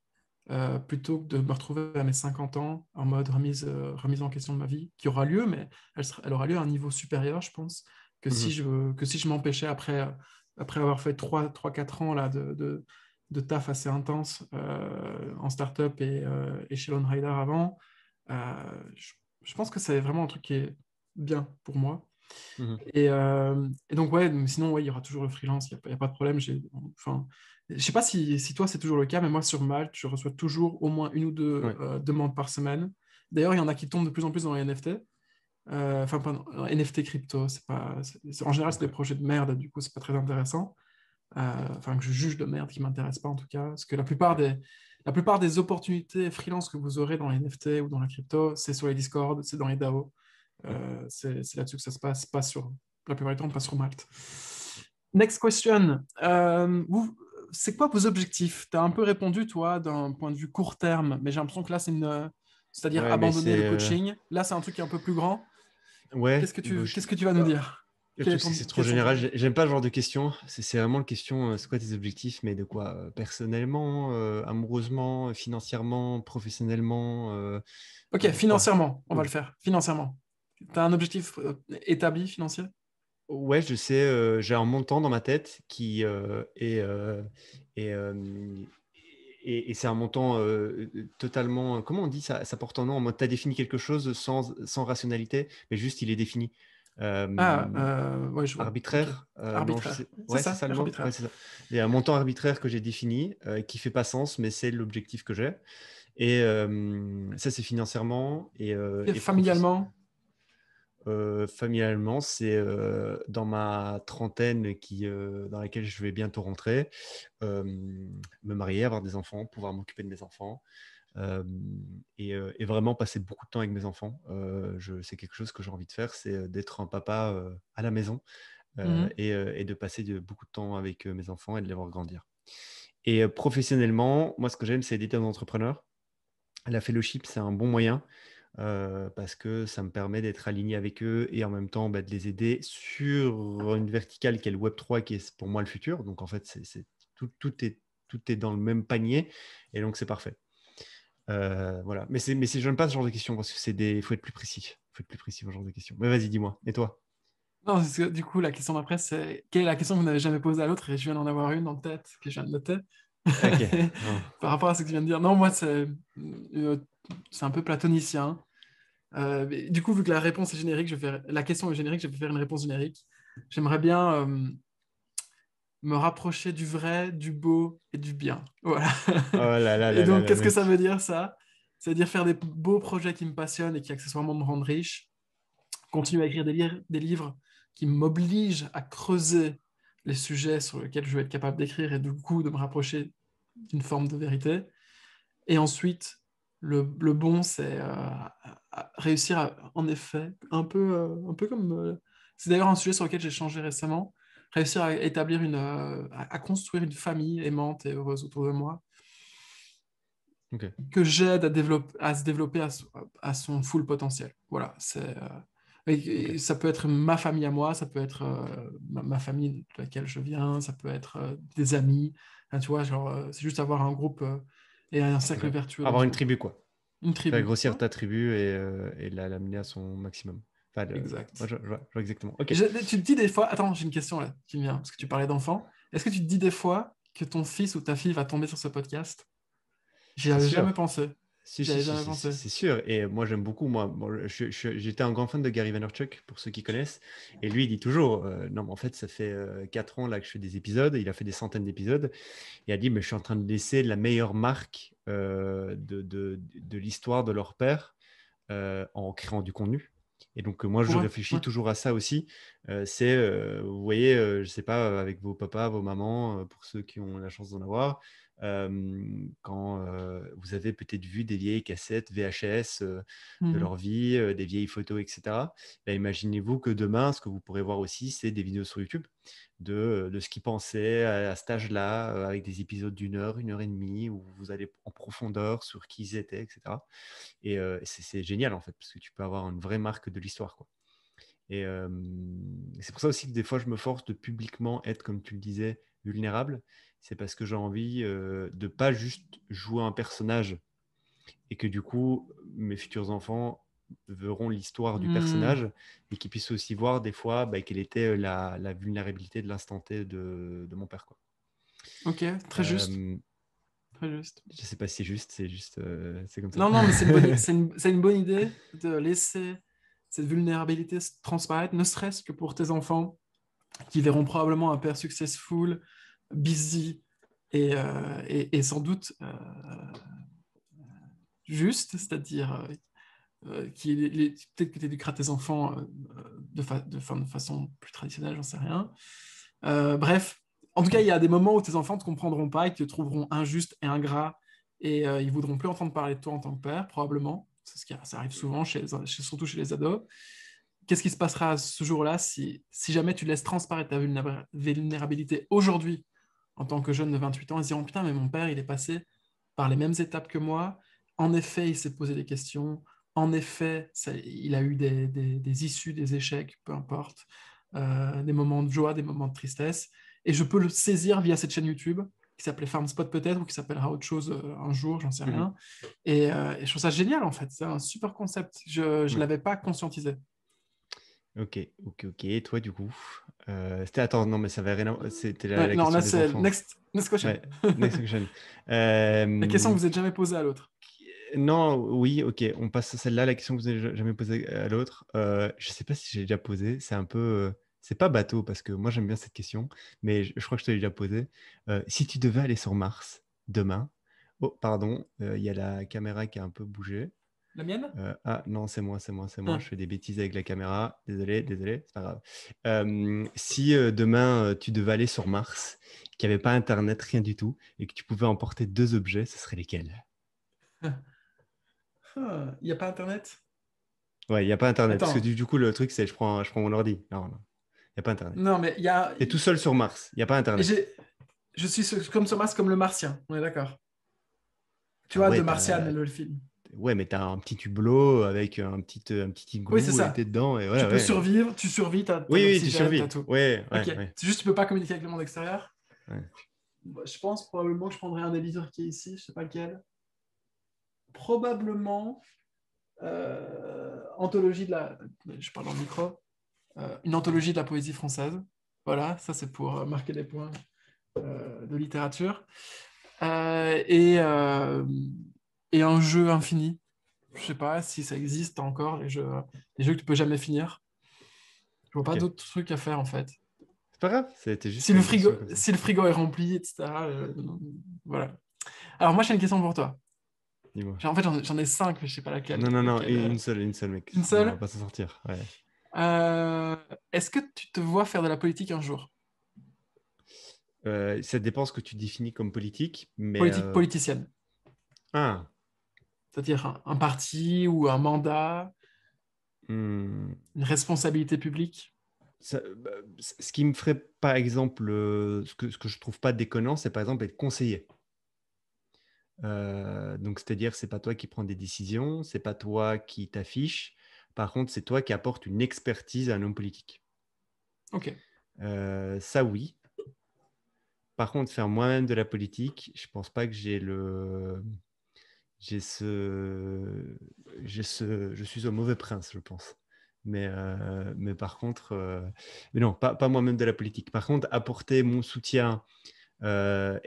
euh, plutôt que de me retrouver à mes 50 ans en mode remise, euh, remise en question de ma vie, qui aura lieu, mais elle, elle aura lieu à un niveau supérieur, je pense, que si mhm. je, que si je m'empêchais après, après avoir fait 3-4 ans là, de, de, de taf assez intense euh, en startup et, et chez Lone Rider avant, je, pense que c'est vraiment un truc qui est bien pour moi. Mhm. Et, donc, ouais, sinon, ouais, il y aura toujours le freelance, il n'y a, pas de problème. j'ai Enfin, je sais pas si, si toi, c'est toujours le cas, mais moi, sur Malte, je reçois toujours au moins une ou deux euh, demandes par semaine. D'ailleurs, il y en a qui tombent de plus en plus dans les NFT. Euh, enfin, NFT crypto, c'est pas, en général, c'est des projets de merde, du coup, c'est pas très intéressant. Euh, enfin, que je juge de merde, qui m'intéresse pas en tout cas. Parce que la plupart des, la plupart des opportunités freelance que vous aurez dans les NFT ou dans la crypto, c'est sur les Discord, c'est dans les DAO. c'est là-dessus que ça se passe, pas sur, la plupart du temps, pas sur Malte. Next question. vous, c'est quoi vos objectifs Tu as un peu répondu, toi, d'un point de vue court terme, mais j'ai l'impression que là, c'est une. C'est-à-dire abandonner le euh, coaching. Là, c'est un truc qui est un peu plus grand. Ouais. Qu'est-ce que tu, qu'est-ce que tu vas nous ah. dire c'est trop général. J'aime pas ce genre de questions. C'est vraiment la question euh, c'est quoi tes objectifs, mais de quoi euh, Personnellement, amoureusement, financièrement, professionnellement Ok, financièrement, on va le faire. Financièrement. Tu as un objectif établi financier Ouais, je sais, euh, j'ai un montant dans ma tête qui euh, est, euh, et, et c'est un montant totalement, comment on dit ça, ça porte un nom, en mode tu as défini quelque chose sans, sans, rationalité, mais juste il est défini. ah, ouais, je vois. Arbitraire. arbitraire. c'est ça, Il y a un montant arbitraire que j'ai défini qui fait pas sens, mais c'est l'objectif que j'ai. Et ça, c'est financièrement. Et, et familialement. Euh, familialement, c'est euh, dans ma trentaine qui, euh, dans laquelle je vais bientôt rentrer, me marier, avoir des enfants, pouvoir m'occuper de mes enfants et, vraiment passer beaucoup de temps avec mes enfants. c'est quelque chose que j'ai envie de faire, c'est d'être un papa à la maison mmh. et, de passer beaucoup de temps avec mes enfants et de les voir grandir. Et professionnellement, moi, ce que j'aime, c'est d'être un entrepreneur. La fellowship, c'est un bon moyen euh, parce que ça me permet d'être aligné avec eux et en même temps bah, de les aider sur une verticale qui est le Web3, qui est pour moi le futur. Donc en fait, c'est, tout, est, tout est dans le même panier et donc c'est parfait. Euh, voilà. Mais, mais je n'aime pas ce genre de questions parce que c'est des. faut être plus précis. faut être plus précis au genre de questions. Mais vas-y, dis-moi. Et toi non, du coup, la question d'après, c'est quelle est la question que vous n'avez jamais posée à l'autre et je viens d'en avoir une en tête, que je viens de noter. Par rapport à ce que tu viens de dire. Non, moi, c'est euh, un peu platonicien. Euh, du coup, vu que la réponse est générique, je vais la question est générique, je vais faire une réponse générique. J'aimerais bien euh, me rapprocher du vrai, du beau et du bien. Voilà. Oh et donc, qu'est-ce que ça veut dire ça C'est-à-dire faire des beaux projets qui me passionnent et qui accessoirement me rendent riche, continuer à écrire des livres qui m'obligent à creuser les sujets sur lesquels je vais être capable d'écrire et du coup de me rapprocher d'une forme de vérité. Et ensuite, le, bon, c'est euh, réussir à, en effet, un peu, euh, un peu comme... Euh, c'est d'ailleurs un sujet sur lequel j'ai changé récemment, réussir à établir une... à, construire une famille aimante et heureuse autour de moi. que j'aide à, à, se développer à, son full potentiel. Voilà, c'est ça peut être ma famille à moi, ça peut être euh, ma, famille de laquelle je viens, ça peut être euh, des amis. tu vois, genre, euh, c'est juste avoir un groupe et un cercle vertueux. Avoir une tribu, quoi. Une tribu. Faire grossir ta tribu et, et l'amener à son maximum. exactement. tu te dis des fois, attends, j'ai une question là qui me vient, parce que tu parlais d'enfant. Est-ce que tu te dis des fois que ton fils ou ta fille va tomber sur ce podcast J'y avais jamais pensé c'est sûr. Et euh, moi, j'aime beaucoup. Moi, j'étais un grand fan de Gary Vaynerchuk, pour ceux qui connaissent. Et lui, il dit toujours euh, Non, mais en fait, ça fait euh, quatre 4 ans là, que je fais des épisodes. Il a fait des centaines d'épisodes. Il a dit Mais je suis en train de laisser la meilleure marque de, de, de l'histoire de leur père en créant du contenu. Et donc, moi, je réfléchis toujours à ça aussi. c'est, vous voyez, je ne sais pas, avec vos papas, vos mamans, pour ceux qui ont la chance d'en avoir quand vous avez peut-être vu des vieilles cassettes VHS de mmh. leur vie, des vieilles photos, etc. Bah, imaginez-vous que demain, ce que vous pourrez voir aussi, c'est des vidéos sur YouTube de, de ce qu'ils pensaient à, ce cet âge-là, avec des épisodes d'une heure, une heure et demie, où vous allez en profondeur sur qui ils étaient, etc. Et c'est génial, en fait, parce que tu peux avoir une vraie marque de l'histoire. quoi. Et c'est pour ça aussi que des fois, je me force de publiquement être, comme tu le disais, vulnérable c'est parce que j'ai envie euh, de pas juste jouer un personnage et que du coup, mes futurs enfants verront l'histoire du mmh. personnage et qu'ils puissent aussi voir des fois bah, quelle était euh, la, vulnérabilité de l'instant T de, mon père. Quoi. Ok, très juste. Je très juste. Je sais pas si c'est juste, c'est juste, euh, c'est comme ça. Non, non, mais c'est une, bonne idée de laisser cette vulnérabilité transparaître, ne serait-ce que pour tes enfants qui verront probablement un père successful busy euh, et, sans doute euh, juste, c'est-à-dire euh, qui peut-être que tu éduqueras tes enfants de, de, façon plus traditionnelle, j'en sais rien. bref, en tout cas, il y a des moments où tes enfants ne te comprendront pas et te trouveront injuste et ingrat et ils ils voudront plus entendre parler de toi en tant que père, probablement. C'est ce qui ça arrive souvent, chez, surtout chez les ados. Qu'est-ce qui se passera ce jour-là si, si jamais tu laisses transparaître ta vulnérabilité aujourd'hui en tant que jeune de 28 ans et diront Putain, mais mon père, il est passé par les mêmes étapes que moi. En effet, il s'est posé des questions. En effet, il a eu des, issues, des échecs, peu importe, euh, des moments de joie, des moments de tristesse. Et je peux le saisir via cette chaîne YouTube qui s'appelait Farmspot peut-être ou qui s'appellera autre chose euh, un jour, j'en sais mhm. rien. Euh, et, je trouve ça génial en fait. C'est un super concept. Je ne l'avais pas conscientisé. Ok, ok, ok. Et toi, du coup, euh, c'était attends non mais ça va rien c'était la, non next euh, question que vous n'avez jamais posée à l'autre non oui ok on passe à celle-là la question que vous n'avez jamais posée à l'autre je euh, je sais pas si j'ai déjà posé c'est un peu c'est pas bateau parce que moi j'aime bien cette question mais je, crois que je te l'ai déjà posée si tu devais aller sur Mars demain oh pardon il y a la caméra qui a un peu bougé la mienne euh, Ah non, c'est moi, c'est moi, c'est moi. Ah. Je fais des bêtises avec la caméra. Désolé, désolé, c'est pas grave. Euh, si euh, demain tu devais aller sur Mars, qu'il n'y avait pas Internet, rien du tout, et que tu pouvais emporter deux objets, ce serait lesquels ah, Il n'y a pas Internet Ouais, il n'y a pas Internet. Parce que du, coup, le truc, c'est je prends, je prends mon ordi. Non, non. Il n'y a pas Internet. Non, mais il y a. T'es tout seul sur Mars. Il n'y a pas Internet. Je suis comme sur Mars, comme le martien. On est d'accord. Tu vois, ah de bah, Martian, le film ouais, mais tu as un petit hublot avec un petit, euh, un petit igloo dedans. Et voilà, tu peux survivre, tu survis, t'as. oui, oui, tu survis. C'est juste tu peux pas communiquer avec le monde extérieur. Bah, je pense probablement que je prendrais un éliseur qui est ici, je sais pas lequel. Probablement euh, anthologie de la. Je parle en micro. Euh, une anthologie de la poésie française. Voilà, ça c'est pour marquer des points de littérature. et et un jeu infini. Je sais pas si ça existe encore, les jeux, que tu peux jamais finir. Je vois pas d'autres trucs à faire en fait. C'est pas grave, c'était juste. Si le, frigo, si le frigo est rempli, etc. Euh, voilà. Alors, moi, j'ai une question pour toi. En fait, j'en ai cinq, mais je sais pas laquelle. Non, non, non, une, euh, seule, une seule, mec. Une seule On va pas s'en sortir. Ouais. Euh, est-ce que tu te vois faire de la politique un jour Ça dépend ce que tu définis comme politique. Mais politique politicienne. Ah, c'est-à-dire un, parti ou un mandat hmm. Une responsabilité publique bah, ce qui me ferait, par exemple, euh, ce que, ce que je trouve pas déconnant, c'est par exemple être conseiller. Euh, donc, c'est-à-dire, c'est pas toi qui prends des décisions, c'est pas toi qui t'affiches. Par contre, c'est toi qui apportes une expertise à un homme politique. Ok. Euh, ça, oui. Par contre, faire moi-même de la politique, je pense pas que j'ai le, je suis un mauvais prince, je pense. Mais, euh, par contre, euh, non, pas, moi-même de la politique. Par contre, apporter mon soutien euh,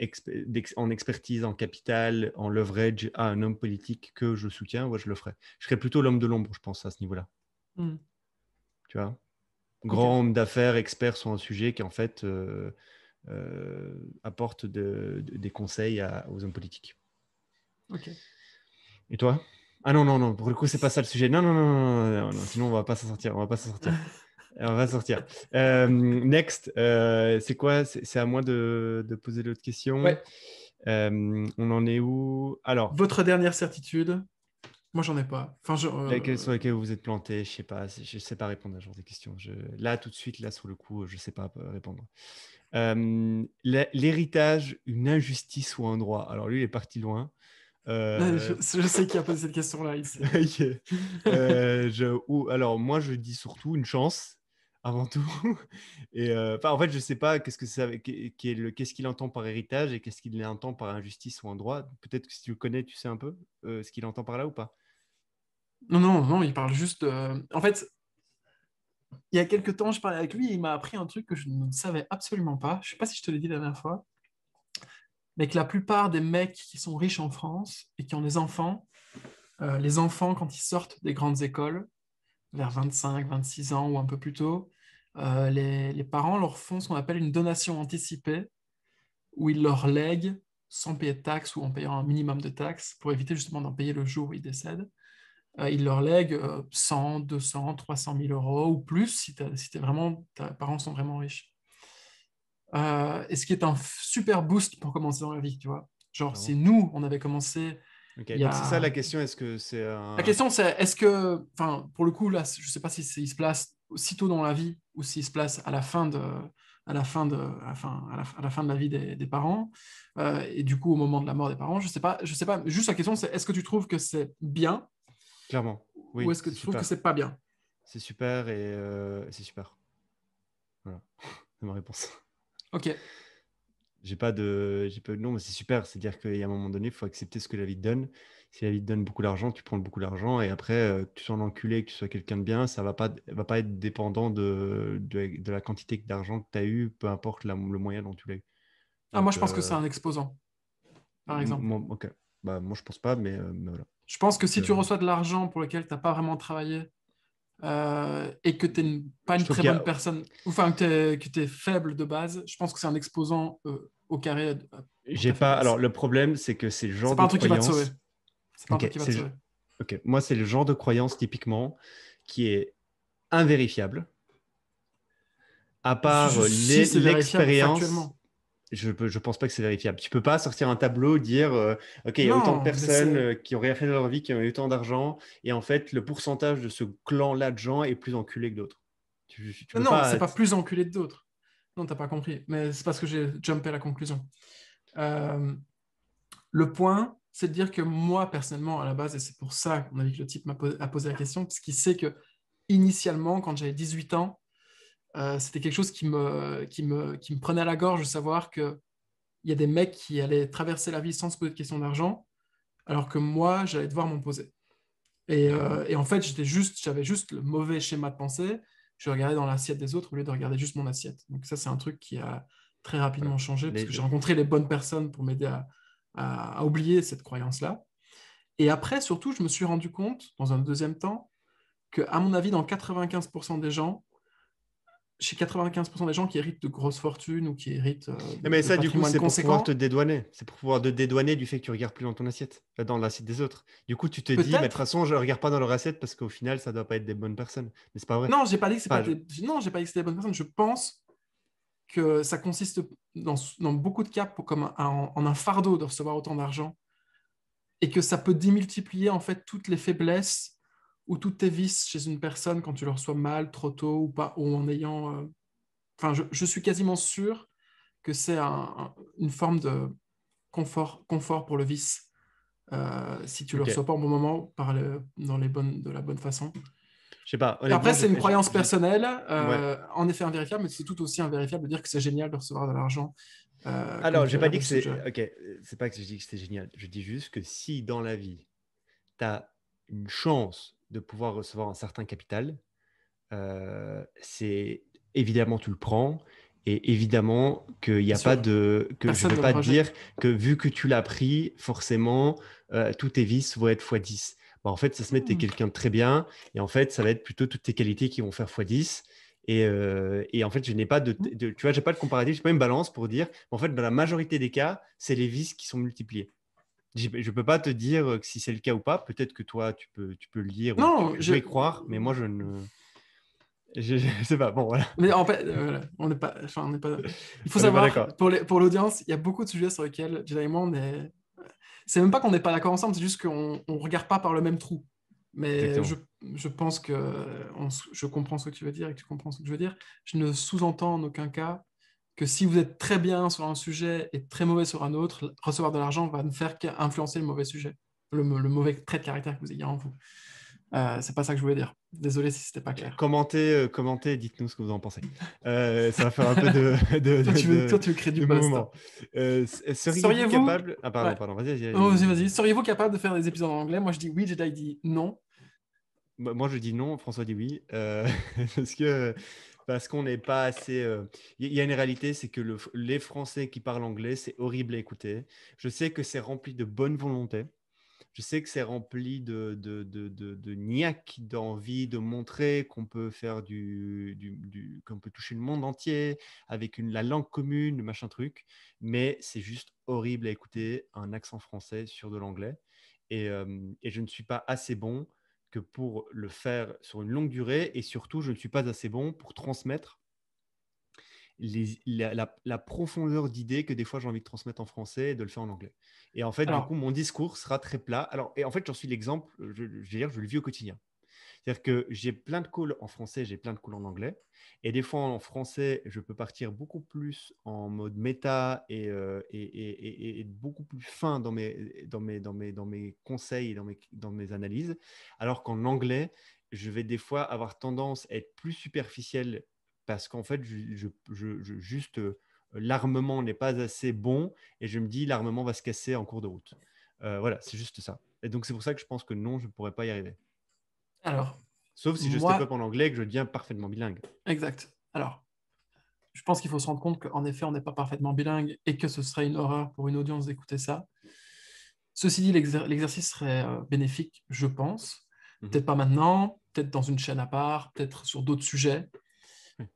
en expertise, en capital, en leverage à un homme politique que je soutiens, je le ferai. Je serais plutôt l'homme de l'ombre, je pense, à ce niveau-là. Mmh. Tu vois Grand homme d'affaires, expert sur un sujet qui, en fait, apporte des conseils aux hommes politiques. Ok. Et toi Ah non, non, non, pour le coup, c'est pas ça le sujet. Non, non, non, non, sinon on va pas s'en sortir, on va pas s'en sortir. on va sortir. Euh, next, euh, c'est quoi C'est à moi de, poser l'autre question. Ouais. Euh, on en est où Alors. Votre dernière certitude Moi, j'en ai pas. Enfin, je, Sur laquelle vous êtes planté, je sais pas. Je sais pas répondre à ce genre de questions. Je, là, tout de suite, là, sur le coup, je sais pas répondre. L'héritage, une injustice ou un droit Alors lui, il est parti loin. Euh, je, sais qui a posé cette question-là. Euh, ou, alors, moi, je dis surtout une chance, avant tout. Et, euh, en fait, je ne sais pas qu'est-ce qu'il entend par héritage et qu'est-ce qu'il entend par injustice ou un droit. Peut-être que si tu le connais, tu sais un peu ce qu'il entend par là ou pas. Non, non, non, il parle juste. En fait, il y a quelques temps, je parlais avec lui et il m'a appris un truc que je ne savais absolument pas. Je ne sais pas si je te l'ai dit la dernière fois mais que la plupart des mecs qui sont riches en France et qui ont des enfants, euh, les enfants, quand ils sortent des grandes écoles, vers 25, 26 ans ou un peu plus tôt, euh, les, parents leur font ce qu'on appelle une donation anticipée, où ils leur lèguent, sans payer de taxes ou en payant un minimum de taxes, pour éviter justement d'en payer le jour où ils décèdent, euh, ils leur lèguent 100, 200, 300 000 euros ou plus si, si tes parents sont vraiment riches. Euh, et ce qui est un super boost pour commencer dans la vie, tu vois. Genre, ah c'est nous, on avait commencé. C'est ça la question, est-ce que c'est La question, c'est est-ce que, enfin, pour le coup, là, je ne sais pas si il se place aussitôt dans la vie ou s'il se place à la fin de, à la fin de, à la fin, la, fin de la vie des, parents euh, et du coup au moment de la mort des parents. Je sais pas, je sais pas. Juste la question, c'est est-ce que tu trouves que c'est bien Clairement. Oui, ou est-ce que tu trouves que c'est pas bien C'est super euh, et c'est super. Voilà, c'est ma réponse. Ok. J'ai pas de, j'ai pas de nom, mais c'est super. C'est-à-dire qu'il y a un moment donné, il faut accepter ce que la vie te donne. Si la vie te donne beaucoup d'argent, tu prends beaucoup d'argent. Et après, euh, que tu sois un enculé, que tu sois quelqu'un de bien, ça va pas, va pas être dépendant de, de, la quantité d'argent que tu as eu, peu importe le moyen dont tu l'as eu. ah, moi, je pense que euh, c'est un exposant, par exemple. Moi, ok. Bah, moi, je pense pas, mais, euh, mais voilà. Je pense que si tu reçois de l'argent pour lequel tu n'as pas vraiment travaillé, euh, et que tu n'es pas une très bonne personne, enfin que tu es, faible de base, je pense que c'est un exposant euh, au carré. Euh, J'ai pas. Alors le problème, c'est que c'est le genre de croyance. C'est pas un truc qui va te sauver. Moi, c'est le genre de croyance typiquement qui est invérifiable. À part l'expérience je ne pense pas que c'est vérifiable. Tu peux pas sortir un tableau, dire euh, OK, il y a autant de personnes euh, qui ont rien fait leur vie, qui ont eu autant d'argent, et en fait, le pourcentage de ce clan-là de gens est plus enculé que d'autres. non, pas... c'est pas plus enculé que d'autres. Non, t'as pas compris. Mais c'est parce que j'ai jumpé à la conclusion. Euh, le point, c'est de dire que moi, personnellement, à la base, et c'est pour ça qu'on a dit que le type m'a posé la question, parce qu'il sait que initialement, quand j'avais 18 ans, euh, c'était quelque chose qui me, qui, me, prenait à la gorge de savoir qu'il y a des mecs qui allaient traverser la vie sans se poser de questions d'argent, alors que moi, j'allais devoir m'en poser. Euh, et, en fait, j'étais juste, j'avais juste le mauvais schéma de pensée. Je regardais dans l'assiette des autres au lieu de regarder juste mon assiette. Donc ça, c'est un truc qui a très rapidement changé parce que j'ai rencontré les bonnes personnes pour m'aider à, oublier cette croyance-là. Et après, surtout, je me suis rendu compte, dans un deuxième temps, que, à mon avis, dans 95% des gens, chez 95% des gens qui héritent de grosses fortunes ou qui héritent. Euh, de, mais ça, du coup, c'est pour pouvoir te dédouaner. C'est pour pouvoir te dédouaner du fait que tu regardes plus dans ton assiette, euh, dans l'assiette des autres. Du coup, tu te dis, mais de toute façon, je regarde pas dans leur assiette parce qu'au final, ça ne doit pas être des bonnes personnes. Mais c'est pas vrai. Non, j'ai pas dit que c'est pas, des... pas bonnes personnes. Je pense que ça consiste dans, beaucoup de cas pour, comme en un fardeau de recevoir autant d'argent et que ça peut démultiplier en fait toutes les faiblesses ou toutes tes vices chez une personne quand tu le reçois mal, trop tôt ou pas, ou en ayant. Euh, enfin, je, suis quasiment sûr que c'est une forme de confort, confort pour le vice euh, si tu ne le reçois pas au bon moment par dans les bonnes, de la bonne façon. Je sais pas. Après, c'est une croyance personnelle, euh, en effet invérifiable, mais c'est tout aussi invérifiable de dire que c'est génial de recevoir de l'argent. Euh, Alors, j'ai pas dit que c'est. ok, pas que je dis que c'est génial. Je dis juste que si dans la vie, tu as une chance de pouvoir recevoir un certain capital, euh, c'est évidemment tu le prends. Et évidemment qu'il n'y a pas de... que je ne veux pas dire que vu que tu l'as pris, forcément, euh, tous tes vices vont être x10. Bah, en fait, ça se met, tu hmm. quelqu'un de très bien. Et en fait, ça va être plutôt toutes tes qualités qui vont faire x10. Euh, et, en fait, je n'ai pas hmm. de, tu vois, j'ai pas de comparatif, j'ai pas une balance pour dire. En fait, dans la majorité des cas, c'est les vis qui sont multipliés. Je ne peux pas te dire si c'est le cas ou pas. Peut-être que toi, tu peux, tu peux le dire Non, je vais croire, mais moi, je ne. Je, sais pas, bon voilà. Mais en fait, on n'est pas, pas. Il faut savoir pour l'audience, il y a beaucoup de sujets sur lesquels généralement on est. C'est même pas qu'on n'est pas d'accord ensemble, c'est juste qu'on ne regarde pas par le même trou. Mais je, je, pense que je comprends ce que tu veux dire et que tu comprends ce que je veux dire. Je ne sous-entends en aucun cas que si vous êtes très bien sur un sujet et très mauvais sur un autre, recevoir de l'argent va ne faire qu'influencer le mauvais sujet, le, mauvais trait de caractère que vous ayez en vous. Euh, c'est pas ça que je voulais dire. Désolé si c'était pas clair. Commentez, euh, commentez dites-nous ce que vous en pensez. Euh, ça va faire un peu de. toi, tu veux, créer du Euh, seriez-vous capable. Ah, pardon, pardon, vas-y, vas-y. seriez-vous oh, capable de faire des épisodes en anglais Moi, je dis oui, Jedi dit non. moi, je dis non, François dit oui. parce que parce qu'on n'est pas assez. Euh, il y a une réalité, c'est que les Français qui parlent anglais, c'est horrible à écouter. Je sais que c'est rempli de bonne volonté. Je sais que c'est rempli de, de, niaque, d'envie de montrer qu'on peut faire du, qu'on peut toucher le monde entier avec la langue commune, machin truc. Mais c'est juste horrible à écouter un accent français sur de l'anglais. et, euh, je ne suis pas assez bon que pour le faire sur une longue durée. Et surtout, je ne suis pas assez bon pour transmettre la, profondeur d'idées que des fois j'ai envie de transmettre en français et de le faire en anglais. Et en fait, du coup, mon discours sera très plat. Alors, et en fait, j'en suis l'exemple, je, je, veux dire, je le vis au quotidien. C'est-à-dire que j'ai plein de calls en français, j'ai plein de calls en anglais. Et des fois, en français, je peux partir beaucoup plus en mode méta et, être euh, beaucoup plus fin dans mes, dans mes, dans mes, dans mes conseils et dans mes, dans mes analyses. Alors qu'en anglais, je vais des fois avoir tendance à être plus superficiel parce qu'en fait, je, juste euh, l'armement n'est pas assez bon et je me dis l'armement va se casser en cours de route. Euh, voilà, c'est juste ça. Et donc c'est pour ça que je pense que non, je ne pourrais pas y arriver. Alors. Sauf si je step up en anglais et que je deviens parfaitement bilingue. Exact. Alors, je pense qu'il faut se rendre compte qu'en effet, on n'est pas parfaitement bilingue et que ce serait une horreur pour une audience d'écouter ça. Ceci dit, l'exercice serait euh, bénéfique, je pense. Mhm. Peut-être pas maintenant, peut-être dans une chaîne à part, peut-être sur d'autres sujets,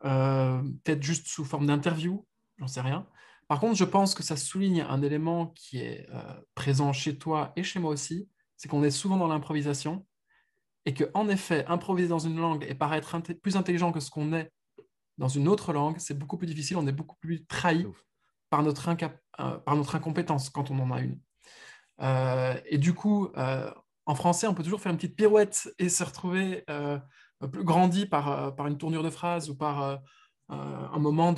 euh, peut-être juste sous forme d'interview, j'en sais rien. Par contre, je pense que ça souligne un élément qui est euh, présent chez toi et chez moi aussi, c'est qu'on est souvent dans l'improvisation et que, en effet, improviser dans une langue et paraître plus intelligent que ce qu'on est dans une autre langue, c'est beaucoup plus difficile, on est beaucoup plus trahi euh, par notre, incompétence quand on en a une. Euh, et du coup, euh, en français, on peut toujours faire une petite pirouette et se retrouver plus grandi par, par une tournure de phrase ou par un moment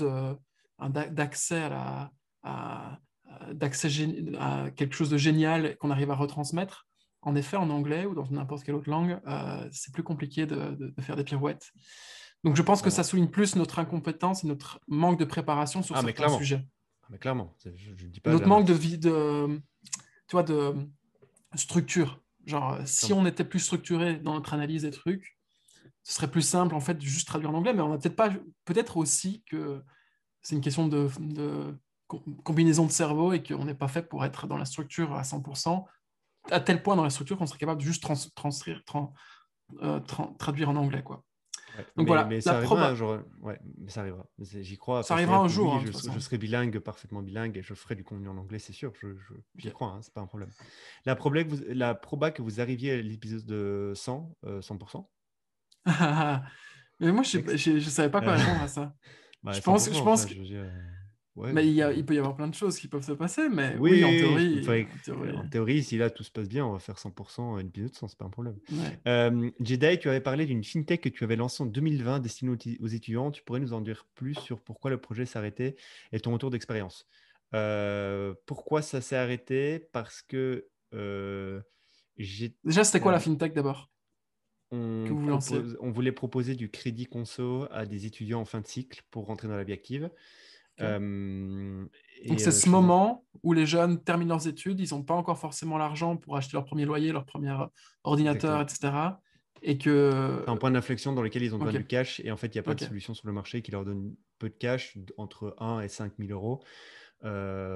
d'accès à quelque chose de génial qu'on arrive à retransmettre. En effet, en anglais ou dans n'importe quelle autre langue, euh, c'est plus compliqué de, faire des pirouettes. Donc je pense que ça souligne plus notre incompétence et notre manque de préparation sur ce ah, certains sujets. Ah, mais clairement, je, dis pas notre manque de vie, de, tu de structure. Genre, euh, si on était plus structuré dans notre analyse des trucs, ce serait plus simple en fait de juste traduire en anglais. Mais on n'a peut-être pas, peut-être aussi que c'est une question de, de combinaison de cerveau et qu'on n'est pas fait pour être dans la structure à 100%, à tel point dans la structure qu'on serait capable de juste transcrire, euh, traduire en anglais. Quoi. Donc voilà, mais ça, arrivera, ouais, mais ça arrivera. J'y crois. Ça arrivera un jour. Hein, je, serai bilingue, parfaitement bilingue, et je ferai du contenu en anglais, c'est sûr. Je, j'y crois, hein, c'est pas un problème. La, que vous, la proba que vous arriviez à l'épisode de 100, 100% euh, Mais moi, je ne savais pas quoi euh. répondre à ça. je bah, pense, je pense que mais il, peut y avoir plein de choses qui peuvent se passer, mais oui, en, théorie, en, théorie, si là tout se passe bien, on va faire 100% une pilote sans, c'est pas un problème. Jedi, tu avais parlé d'une fintech que tu avais lancée en 2020 destinée aux, étudiants. Tu pourrais nous en dire plus sur pourquoi le projet s'arrêtait et ton retour d'expérience. Euh, pourquoi ça s'est arrêté Parce que. Euh, Déjà, c'était quoi la euh, fintech d'abord on, on voulait proposer du crédit conso à des étudiants en fin de cycle pour rentrer dans la vie active. Euh, donc c'est euh, ce moment où les jeunes terminent leurs études, ils n'ont pas encore forcément l'argent pour acheter leur premier loyer, leur premier euh, ordinateur, etc. Et que... C'est un point d'inflexion dans lequel ils ont besoin de du cash et en fait il n'y a pas de solution sur le marché qui leur donne peu de cash, entre 1 et 5 000 euros.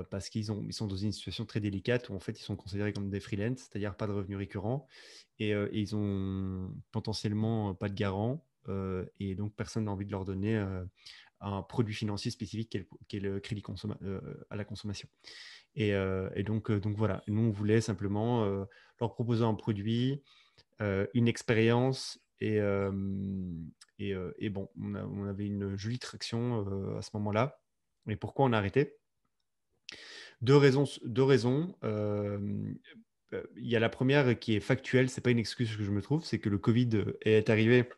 parce qu'ils ils sont dans une situation très délicate où en fait ils sont considérés comme des freelance, c'est-à-dire pas de revenus récurrents et, et, ils ont potentiellement pas de garant et donc personne n'a envie de leur donner un produit financier spécifique qui est le, crédit à la consommation. Et, euh, donc, euh, donc, voilà, nous, on voulait simplement euh, leur proposer un produit, une expérience. Et, et, bon, on, avait une jolie traction à ce moment-là. Mais pourquoi on a arrêté deux raisons. Deux raisons. il y a la première qui est factuelle, c'est pas une excuse que je me trouve, c'est que le Covid est arrivé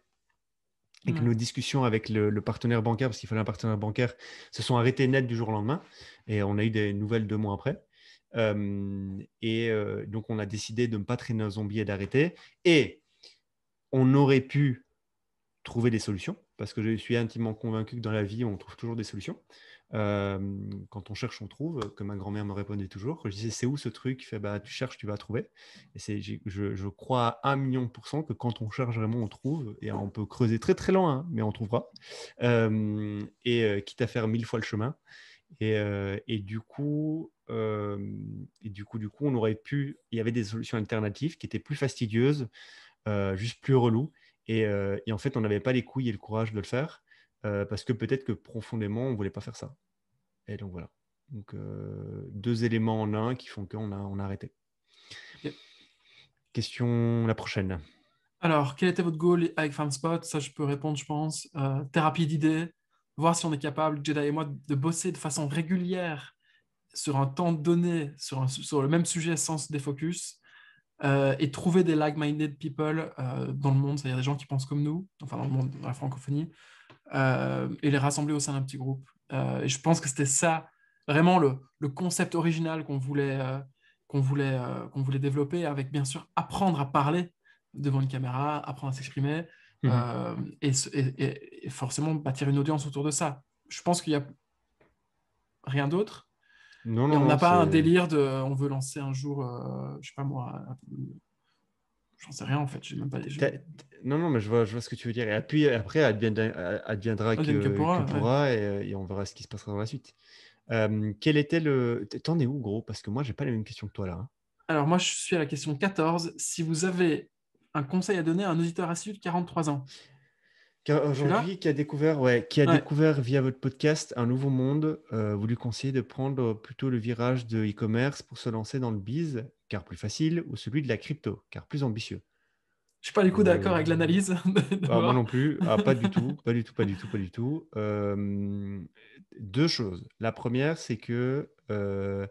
et que nos discussions avec le, partenaire bancaire, parce qu'il fallait un partenaire bancaire, se sont arrêtées net du jour au lendemain. Et on a eu des nouvelles deux mois après. Euh, et euh, donc, on a décidé de ne pas traîner un zombie et d'arrêter. Et on aurait pu trouver des solutions, parce que je suis intimement convaincu que dans la vie, on trouve toujours des solutions quand on cherche, on trouve, que ma grand-mère me répondait toujours. je disais c'est où ce truc, fait, bah, tu cherches, tu vas trouver. Et c'est, je, crois à 1 million pour cent que quand on cherche vraiment, on trouve. Et on peut creuser très très loin, hein, mais on trouvera. et euh, quitte à faire mille fois le chemin. Et, euh, du coup, du coup, du coup, on aurait pu. Il y avait des solutions alternatives qui étaient plus fastidieuses, euh, juste plus reloues. et en fait, on n'avait pas les couilles et le courage de le faire. Euh, parce que peut-être que profondément, on ne voulait pas faire ça. Et donc voilà. Donc euh, deux éléments en un qui font qu'on a, on a arrêté. Question la prochaine. Alors, quel était votre goal avec Funspot Ça, je peux répondre, je pense. Euh, thérapie d'idées, voir si on est capable, Jedi et moi, de bosser de façon régulière sur un temps donné, sur, sur le même sujet sans se défocus, euh, et trouver des like-minded people dans le monde, c'est-à-dire des gens qui pensent comme nous, enfin dans le monde, dans la francophonie, euh, et les rassembler au sein d'un petit groupe. Euh, et je pense que c'était ça, vraiment le, concept original qu'on voulait, euh, qu'on voulait, qu'on voulait développer, avec bien sûr apprendre à parler devant une caméra, apprendre à s'exprimer, mmh. et, forcément bâtir une audience autour de ça. Je pense qu'il n'y a rien d'autre. Non, on n'a pas un délire de on veut lancer un jour, je sais pas moi, J'en sais rien en fait, Je n'ai même pas les jeux. Non, non, mais je vois, je vois ce que tu veux dire. Et puis après, euh, adviendra, ah, deviendra que, pourra, euh, et, on verra ce qui se passera dans la suite. Euh, quel était le. T'en es où, gros Parce que moi, j'ai pas les mêmes questions que toi là. Hein. Alors, moi, je suis à la question 14. Si vous avez un conseil à donner à un auditeur assidu de 43 ans, Aujourd'hui, qui a découvert, ouais, qui a découvert via votre podcast un nouveau monde, euh, vous lui conseillez de prendre plutôt le virage de e-commerce pour se lancer dans le biz, car plus facile, ou celui de la crypto, car plus ambitieux. Je suis pas du coup euh, d'accord avec l'analyse. Ah, moi non plus, ah, pas du tout, pas du tout, pas du tout, pas du tout. Euh, deux choses. La première, c'est que euh,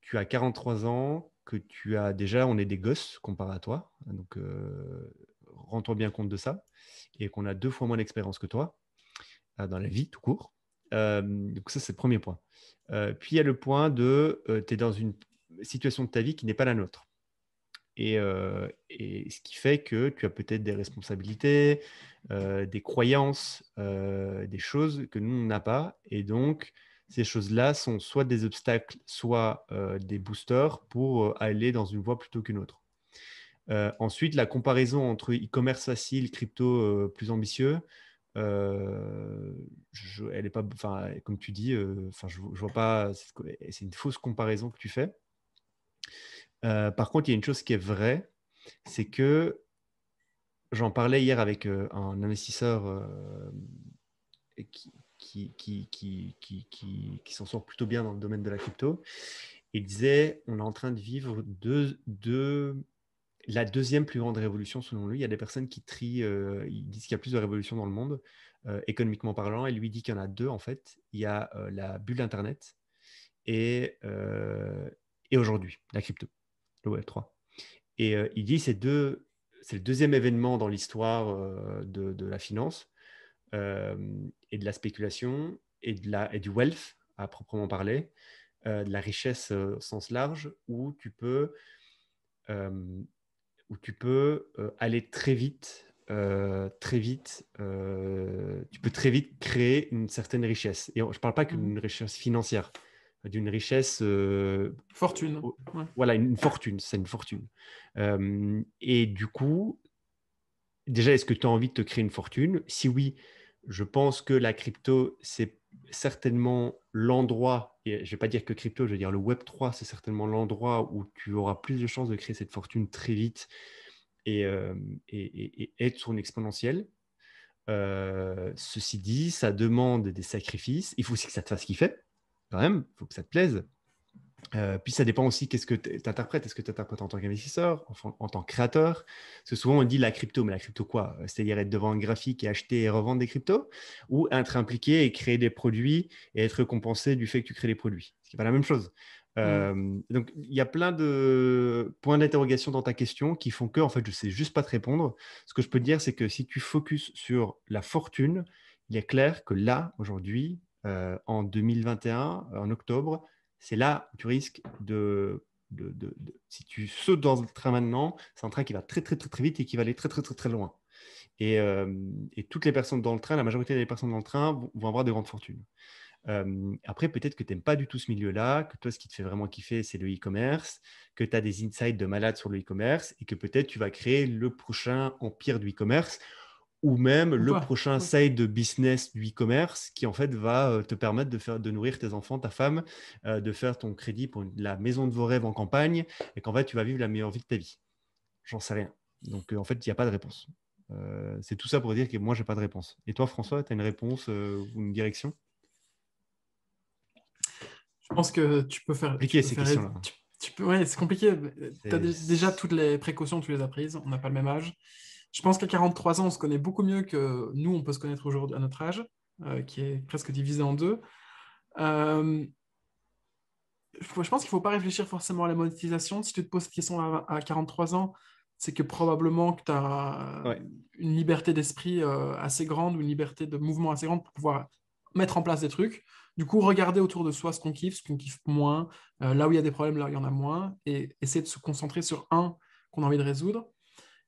tu as 43 ans, que tu as déjà, on est des gosses comparé à toi, donc rends-toi bien compte de ça et qu'on a deux fois moins d'expérience que toi euh, dans la vie tout court. Euh, donc ça, c'est le premier point. Euh, puis il y a le point de, tu es dans une situation de ta vie qui n'est pas la nôtre. Et, ce qui fait que tu as peut-être des responsabilités, des croyances, des choses que nous, on n'a pas. Et donc, ces choses-là sont soit des obstacles, soit des boosters pour aller dans une voie plutôt qu'une autre. Euh, ensuite, la comparaison entre e-commerce facile, crypto euh, plus ambitieux, euh, elle est pas, enfin, comme tu dis, enfin, je, ne vois pas, c'est une fausse comparaison que tu fais. par contre, il y a une chose qui est vraie, c'est que j'en parlais hier avec un investisseur qui, qui, qui, qui, qui s'en sort plutôt bien dans le domaine de la crypto. Il disait, on est en train de vivre deux la deuxième plus grande révolution, selon lui, il y a des personnes qui trient, euh, ils disent qu'il y a plus de révolutions dans le monde, euh, économiquement parlant, et lui dit qu'il y en a deux, en fait. Il y a euh, la bulle d'Internet et, et aujourd'hui, la crypto, le Web3. Et il dit c'est deux, c'est le deuxième événement dans l'histoire de, la finance et de la spéculation et, de la, du wealth, à proprement parler, de la richesse au sens large, où tu peux où tu peux euh, aller très vite, euh, très vite, euh, tu peux très vite créer une certaine richesse. Et je ne parle pas qu'une mmh. richesse financière, d'une richesse... fortune. Voilà, une fortune, c'est une fortune. et du coup, déjà, est-ce que tu as envie de te créer une fortune Si oui, je pense que la crypto, c'est certainement l'endroit, et je ne vais pas dire que crypto, je vais dire le Web 3, c'est certainement l'endroit où tu auras plus de chances de créer cette fortune très vite et, euh, et, être sur une exponentielle. Euh, ceci dit, ça demande des sacrifices. Il faut aussi que ça te fasse kiffer, quand même, il faut que ça te plaise. Euh, puis ça dépend aussi qu'est-ce que tu interprètes. Est-ce que tu interprètes en tant qu'investisseur, en, tant que créateur Parce que souvent on dit la crypto, mais la crypto quoi euh, C'est-à-dire être devant un graphique et acheter et revendre des cryptos ou être impliqué et créer des produits et être récompensé du fait que tu crées des produits Ce qui n'est pas la même chose. Mm. Euh, donc il y a plein de points d'interrogation dans ta question qui font que en fait je sais juste pas te répondre. Ce que je peux te dire c'est que si tu focuses sur la fortune, il est clair que là aujourd'hui, en 2021, en octobre, c'est là où tu risques de, Si tu sautes dans le train maintenant, c'est un train qui va très, très, très, très vite et qui va aller très, très, très, très loin. Et, euh, toutes les personnes dans le train, la majorité des personnes dans le train vont, avoir de grandes fortunes. Euh, après, peut-être que tu n'aimes pas du tout ce milieu-là, que toi, ce qui te fait vraiment kiffer, c'est le e-commerce, que tu as des insights de malade sur le e-commerce et que peut-être tu vas créer le prochain empire du e-commerce ou même le prochain site de business du e-commerce qui en fait va euh, te permettre de faire de nourrir tes enfants, ta femme, euh, de faire ton crédit pour la maison de vos rêves en campagne et qu'en fait tu vas vivre la meilleure vie de ta vie. J'en sais rien. Donc euh, en fait, il n'y a pas de réponse. c'est tout ça pour dire que moi j'ai pas de réponse. Et toi François, tu as une réponse ou une direction Je pense que tu peux faire compliqué ces questions-là. Tu, peux... c'est compliqué. Tu as déjà toutes les précautions, tu les as prises, on n'a pas le même âge je pense qu'à 43 ans, on se connaît beaucoup mieux que nous, on peut se connaître aujourd'hui à notre âge, euh, qui est presque divisé en deux. Euh, je pense qu'il ne faut pas réfléchir forcément à la monétisation. Si tu te poses cette question à, 43 ans, c'est que probablement que tu as une liberté d'esprit euh, assez grande ou une liberté de mouvement assez grande pour pouvoir mettre en place des trucs. Du coup, regarder autour de soi ce qu'on kiffe, ce qu'on kiffe moins, là où il y a des problèmes, là où il y en a moins, et essayer de se concentrer sur un qu'on a envie de résoudre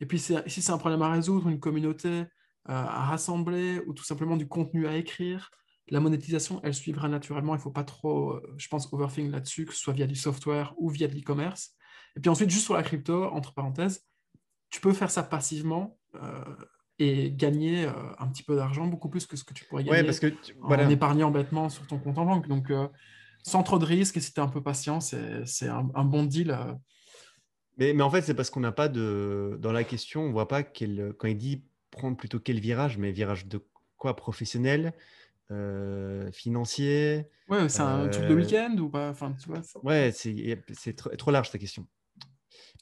et puis, si c'est un problème à résoudre, une communauté euh, à rassembler ou tout simplement du contenu à écrire, la monétisation, elle suivra naturellement. Il ne faut pas trop, euh, je pense, overthink là-dessus, que ce soit via du software ou via de l'e-commerce. Et puis ensuite, juste sur la crypto, entre parenthèses, tu peux faire ça passivement euh, et gagner un petit peu d'argent, beaucoup plus que ce que tu pourrais gagner parce que tu... en épargnant bêtement sur ton compte en banque. Donc, sans trop de risques, et si tu es un peu patient, c'est un, un, bon deal mais, en fait, c'est parce qu'on n'a pas de. Dans la question, on voit pas quel, quand il dit prendre plutôt quel virage, mais virage de quoi Professionnel euh, financier. Ouais, c'est un truc de euh, week-end ou pas enfin, tu vois, Ouais, c'est trop, trop large ta question.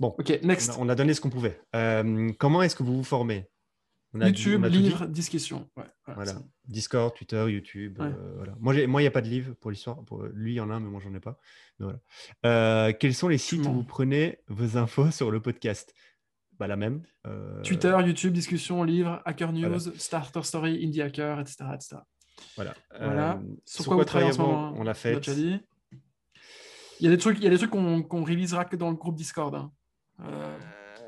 Bon, ok next. On, a, donné ce qu'on pouvait. Euh, comment est-ce que vous vous formez YouTube, livre, discussion. voilà. Discord, Twitter, YouTube. Euh, moi, il n'y a pas de livre pour l'histoire. Pour... Lui, il y en a un, mais moi, j'en ai pas. Euh, quels sont les sites où vous prenez vos infos sur le podcast bah, La même. Euh, Twitter, YouTube, discussion, livre, Hacker News, Starter Story, Indie Hacker, etc. etc. Voilà. sur, quoi, quoi On l'a fait. Il y a des trucs, y des trucs qu'on qu'on que dans le groupe Discord. Hein.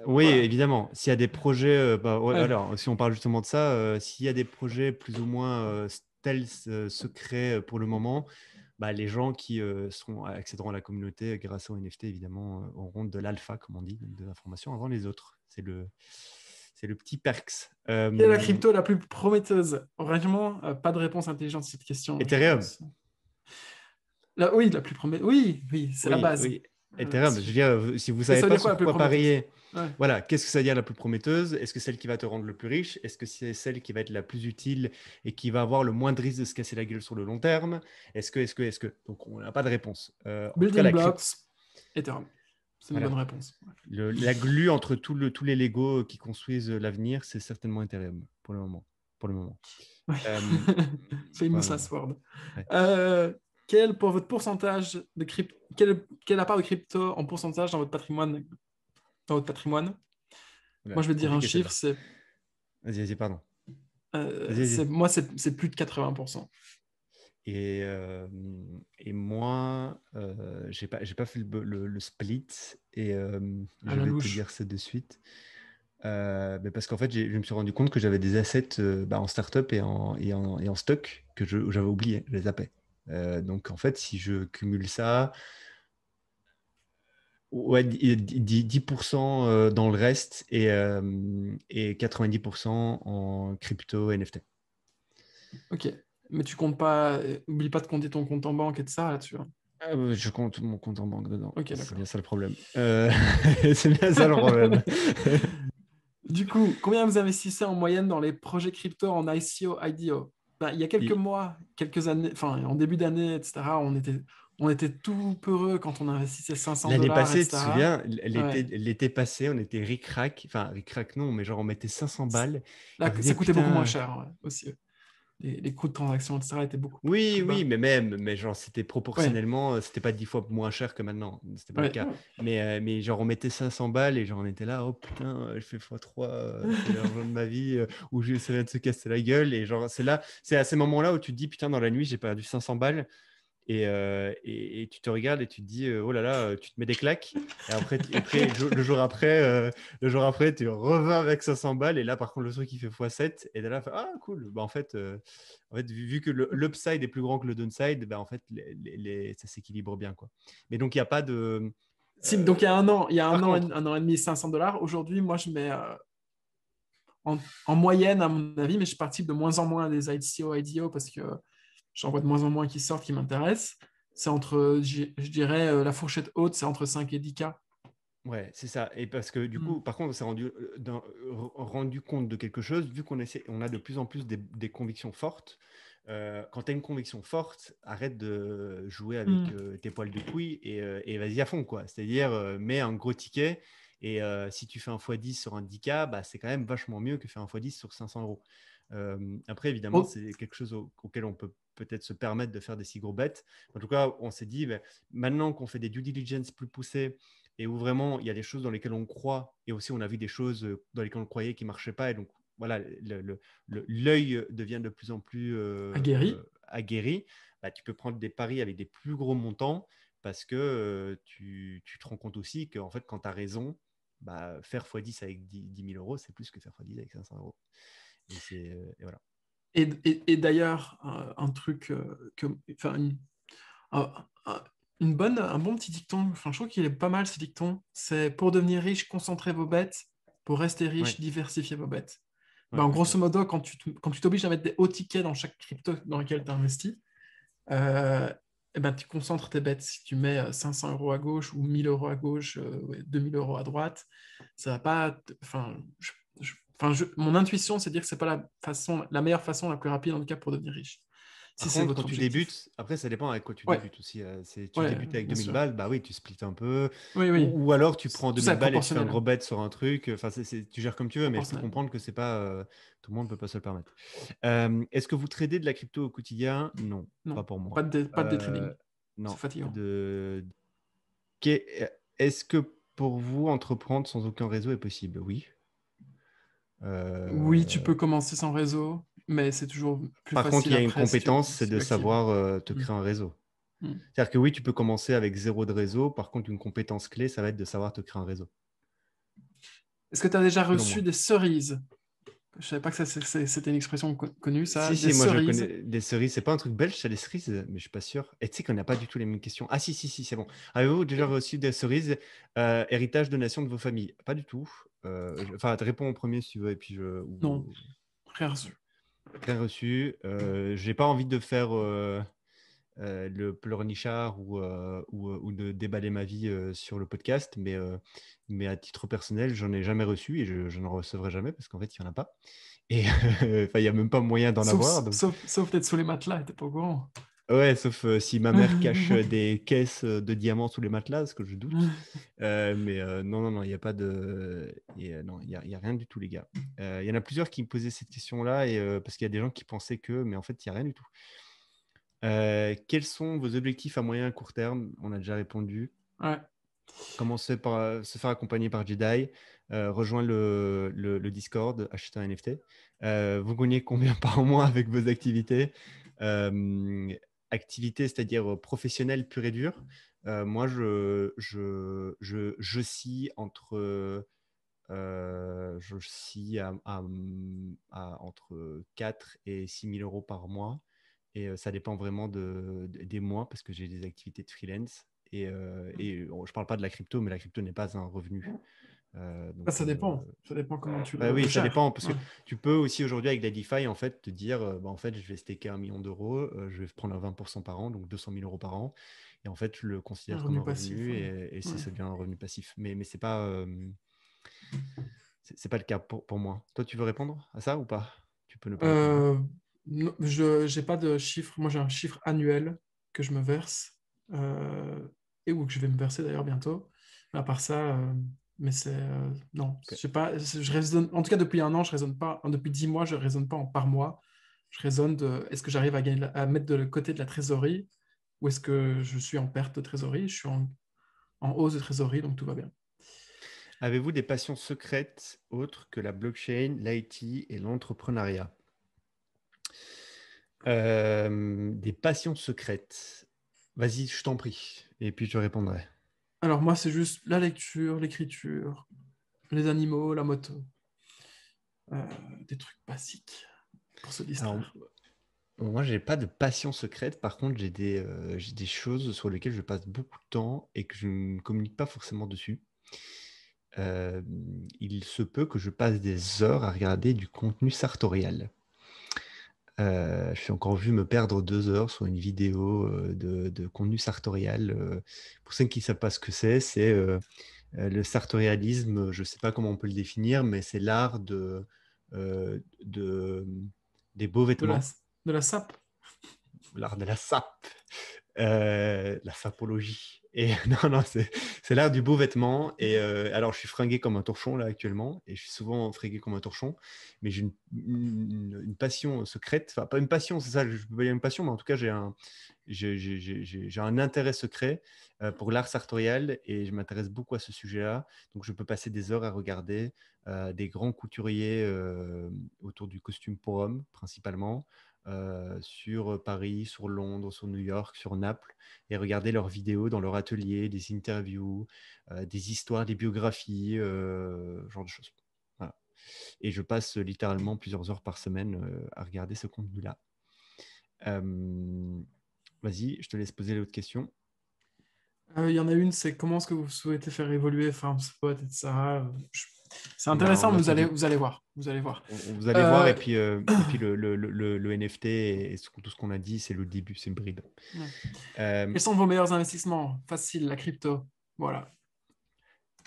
Oui, évidemment. S'il y a des projets, euh, bah, alors si on parle justement de ça, euh, s'il y a des projets plus ou moins euh, tels secrets pour le moment, bah, les gens qui seront, accéderont à la communauté grâce au NFT, évidemment, auront de l'alpha, comme on dit, de l'information avant les autres. C'est le, c'est le petit perks. Euh, est la crypto la plus prometteuse Vraiment, pas de réponse intelligente à cette question. Ethereum. oui, la plus prometteuse. Oui, oui, c'est la base. Ethereum, mm. je veux dire, si vous savez pas sur quoi, parier, voilà, qu'est-ce que ça veut dire la plus prometteuse Est-ce que celle qui va te rendre le plus riche Est-ce que c'est celle qui va être la plus utile et qui va avoir le moindre risque de se casser la gueule sur le long terme Est-ce que, est-ce que, est-ce que Donc, on n'a pas de réponse. Euh, Building blocks, la... C'est une bonne réponse. la glue entre tous les Lego qui construisent euh, l'avenir, c'est certainement Ethereum pour le moment. Pour le moment. Euh, quel pour votre pourcentage de crypto, quelle, quelle la part de crypto en pourcentage dans votre patrimoine, dans votre patrimoine Moi, je vais dire un chiffre, c'est. Vas-y, pardon. Euh, moi, c'est plus de 80%. Et, euh, et moi, euh, j'ai pas, pas fait le, split et euh, je vais te dire ça de suite. Mais parce qu'en fait, je me suis rendu compte que j'avais des assets bah, en startup et en, et, en, et en stock que j'avais oublié, je les appels euh, donc en fait, si je cumule ça, ouais, 10% euh, euh, dans le reste et, 90% en crypto NFT. Ok, mais tu comptes pas, oublie pas de compter ton compte en banque et de ça là-dessus. Ah, je compte mon compte en banque dedans. c'est bien ça le problème. c'est bien ça le problème. du coup, combien vous investissez en moyenne dans les projets crypto en ICO, IDO bah, il y a quelques mois, quelques années, enfin en début d'année, etc., on était, on était tout peureux quand on investissait 500 dollars. L'année passée, tu te souviens, l'été passé, on était ric-rac, enfin ric non, mais genre on mettait 500 balles. Là, ça coûtait beaucoup moins cher aussi les, les, coûts de transaction, etc., étaient beaucoup Oui, oui, mais même, mais genre, c'était proportionnellement, euh, c'était pas dix fois moins cher que maintenant. C'était pas le cas. Mais, euh, mais genre, on mettait 500 balles et genre, on était là, oh putain, euh, je fais x3, l'argent de ma vie, où ou je, de se casser la gueule. Et genre, c'est là, c'est à ces moments-là où tu te dis, putain, dans la nuit, j'ai perdu 500 balles. Euh, et, et, tu te regardes et tu te dis euh, oh là là euh, tu te mets des claques et après, le, jour après le jour après tu revins avec 500 balles et là par contre le truc il fait x7 et là ah cool bah en fait en fait vu, que l'upside est plus grand que le downside bah, en fait ça s'équilibre bien quoi mais donc il n'y a pas de donc il y a un an il y a un an, un an et demi 500 dollars aujourd'hui moi je mets en, en, moyenne à mon avis mais je participe de moins en moins à des ICO IDO parce que j'en vois de moins en moins qui sortent, qui m'intéressent. C'est entre, je, dirais, euh, la fourchette haute, c'est entre 5 et 10 k Ouais, c'est ça. Et parce que du mm. coup, par contre, on s'est rendu, euh, rendu, compte de quelque chose, vu qu'on on a de plus en plus des, convictions fortes. Euh, quand tu as une conviction forte, arrête de jouer avec mm. tes poils de couille et, vas-y à fond. quoi. C'est-à-dire, mets un gros ticket et si tu fais un x10 sur un 10K, bah, c'est quand même vachement mieux que faire un x10 sur 500 euros. après, évidemment, oh. c'est quelque chose auquel on peut peut-être se permettre de faire des si gros bêtes. En tout cas, on s'est dit, ben, maintenant qu'on fait des due diligence plus poussées et où vraiment il y a des choses dans lesquelles on croit, et aussi on a vu des choses euh, dans lesquelles on croyait qui ne marchaient pas, et donc voilà, l'œil devient de plus en plus euh, aguerri. Bah, tu peux prendre des paris avec des plus gros montants parce que euh, tu, te rends compte aussi qu'en fait, quand tu as raison, bah, faire x10 avec 10 000 euros, c'est plus que faire x10 avec 500 euros. et voilà. Et, d'ailleurs, euh, un truc, euh, que, enfin, une, bonne, un bon petit dicton, je trouve qu'il est pas mal ce dicton, c'est pour devenir riche, concentrer vos bêtes, pour rester riche, diversifier vos bêtes. Bah, en grosso modo, quand tu t'obliges à mettre des hauts tickets dans chaque crypto dans lequel tu investis, euh, eh ben, tu concentres tes bêtes. Si tu mets 500 euros à gauche ou 1000 euros à gauche, 2000 euros à droite, ça va pas. Enfin, mon intuition, c'est dire que c'est pas la façon, la meilleure façon, la plus rapide en tout cas pour devenir riche. Si c'est quand tu débutes, après ça dépend avec quoi tu débutes aussi. Euh, tu débutes avec 2000 balles, bah oui, tu splits un peu. Ou, alors tu prends 2000 balles et tu fais un gros bête sur un truc. Enfin, tu gères comme tu veux, mais il faut comprendre que c'est pas euh, tout le monde ne peut pas se le permettre. Euh, est-ce que vous tradez de la crypto au quotidien non, pas pour moi. Pas de, trading. Non. C'est fatigant. De... Est-ce que pour vous entreprendre sans aucun réseau est possible Oui. Euh, oui, tu peux commencer sans réseau, mais c'est toujours plus facile. Par contre, il y a une compétence, c'est de savoir euh, te mm. créer un réseau. Mm. C'est-à-dire que oui, tu peux commencer avec zéro de réseau. Par contre, une compétence clé, ça va être de savoir te créer un réseau. Est-ce que tu as déjà reçu des cerises je savais pas que c'était une expression connue, ça. Si, des si, moi cerises. je connais des cerises. C'est pas un truc belge, c'est les cerises, mais je suis pas sûr. Et tu sais qu'on n'a pas du tout les mêmes questions. Ah, si, si, si, c'est bon. Avez-vous déjà reçu des cerises, euh, héritage, donation de vos familles Pas du tout. Euh, enfin, réponds en premier si tu veux, et puis je. Non, rien reçu. Rien reçu. Euh, j'ai pas envie de faire euh, euh, le pleurnichard ou, euh, euh, ou, de déballer ma vie sur le podcast, mais, à titre personnel, j'en ai jamais reçu et je, n'en recevrai jamais parce qu'en fait, il n'y en a pas. Et il n'y a même pas moyen d'en avoir. Sauf, sauf d'être sous les matelas, t'es pas au Ouais, sauf si ma mère cache des caisses de diamants sous les matelas, ce que je doute. mais non, non, non, il n'y a pas de. il n'y a, a, rien du tout, les gars. Il y en a plusieurs qui me posaient cette question-là et, parce qu'il y a des gens qui pensaient que, mais en fait, il n'y a rien du tout. Euh, quels sont vos objectifs à moyen et court terme On a déjà répondu. Ouais. Commencer par se faire accompagner par Jedi, euh, rejoindre le, Discord, acheter un NFT. Euh, vous gagnez combien par mois avec vos activités Activités, c'est-à-dire professionnelles pure et dure. moi, je, je, je, je scie entre. je suis à, entre 4 et 6 000 euros par mois. Et ça dépend vraiment de, des mois parce que j'ai des activités de freelance. Et, mmh. et je ne parle pas de la crypto, mais la crypto n'est pas un revenu. ça dépend. ça dépend comment tu. Bah oui, ça dépend parce que tu peux aussi aujourd'hui avec la DeFi en fait te dire, bah, en fait, je vais staker un million d'euros, je vais prendre un 20% par an, donc 200 000 euros par an, et en fait, je le considère comme un revenu et, et, ça devient un revenu passif. Mais mais c'est pas c'est pas le cas pour, pour, moi. Toi, tu veux répondre à ça ou pas Tu peux le pas. Je n'ai pas de chiffre. Moi, j'ai un chiffre annuel que je me verse euh, et où que je vais me verser d'ailleurs bientôt. à part ça, euh, mais c'est euh, non, je sais pas. Je raisonne, en tout cas, depuis un an, je raisonne pas. Depuis dix mois, je raisonne pas en par mois. Je raisonne de est-ce que j'arrive à, à mettre de côté de la trésorerie ou est-ce que je suis en perte de trésorerie Je suis en, en hausse de trésorerie, donc tout va bien. Avez-vous des passions secrètes autres que la blockchain, l'IT et l'entrepreneuriat euh, des passions secrètes. Vas-y, je t'en prie, et puis je répondrai. Alors moi, c'est juste la lecture, l'écriture, les animaux, la moto, euh, des trucs basiques pour se distraire. moi, j'ai pas de passion secrète. Par contre, euh, j'ai des choses sur lesquelles je passe beaucoup de temps et que je ne communique pas forcément dessus. il se peut que je passe des heures à regarder du contenu sartorial. Euh, je suis encore vu me perdre deux heures sur une vidéo euh, de, contenu sartorial. Euh. Pour ceux qui ne savent pas ce que c'est, c'est le sartorialisme, je ne sais pas comment on peut le définir, mais c'est l'art de, hum, des beaux vêtements. De la, de la sape. L'art de la sape. la sapologie. Et non, non, c'est l'art du beau vêtement. Et euh, alors, je suis fringué comme un torchon là actuellement, et je suis souvent fringué comme un torchon, mais j'ai une, passion secrète, enfin, pas une passion, c'est ça, je peux pas dire une passion, mais en tout cas, j'ai un, un intérêt secret euh, pour l'art sartorial et je m'intéresse beaucoup à ce sujet-là. Donc, je peux passer des heures à regarder euh, des grands couturiers autour du costume pour hommes principalement, euh, sur Paris, sur Londres, sur New York, sur Naples, et regarder leurs vidéos dans leur atelier, des interviews, des histoires, des biographies, ce genre de choses. Et je passe littéralement plusieurs heures par semaine à regarder ce contenu-là. Vas-y, je te laisse poser l'autre question. Euh, il y en a une, c'est comment est-ce que vous souhaitez faire évoluer Farmspot, etc. Je c'est intéressant, vous, allez, vous allez voir. Vous allez voir. Vous allez voir, et euh, euh, puis, le, NFT et tout ce qu'on a dit, c'est le début, c'est bride. Euh, Quels sont vos meilleurs investissements Facile, la crypto. Voilà.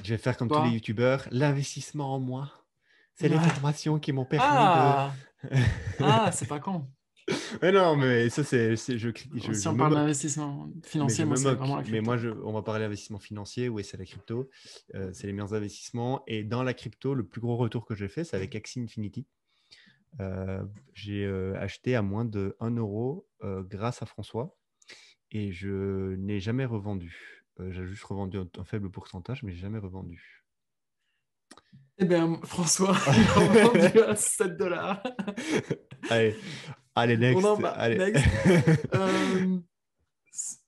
Je vais faire comme tous les youtubeurs, l'investissement en moi. C'est les formations qui m'ont permis de. ah, ah c'est pas con non, mais ça, c'est. si on parle d'investissement financier, moi, c'est vraiment Mais moi, on va parler d'investissement financier, oui, c'est la crypto. Euh, c'est les meilleurs investissements. Et dans la crypto, le plus gros retour que j'ai fait, c'est avec Axie Infinity. Euh, j'ai euh, acheté à moins de 1 euro grâce à François et je n'ai jamais revendu. j'ai juste revendu un, faible pourcentage, mais je n'ai jamais revendu. Eh bien, François, a revendu à 7 dollars. Allez, Oh bah, allez, next.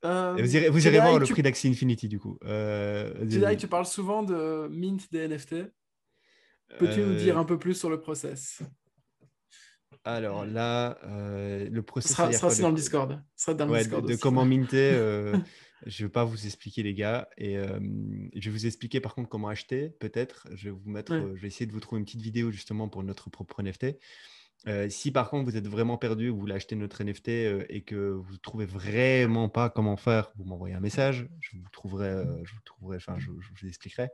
Euh, euh, vous irez, voir le prix d'Axie Infinity du coup. Euh, tu parles souvent de mint des NFT. Peux-tu nous dire un peu plus sur le process alors là, le processus. Ça sera, dans le Discord. Sera dans Discord de, comment minter, je ne vais pas vous expliquer, les gars. Et je vais vous expliquer par contre comment acheter, peut-être. Je, vais vous mettre, je vais essayer de vous trouver une petite vidéo justement pour notre propre NFT si par contre vous êtes vraiment perdu, vous voulez acheter notre NFT et que vous ne trouvez vraiment pas comment faire, vous m'envoyez un message, je vous trouverai, mmh. je vous trouverai, enfin je, vous expliquerai.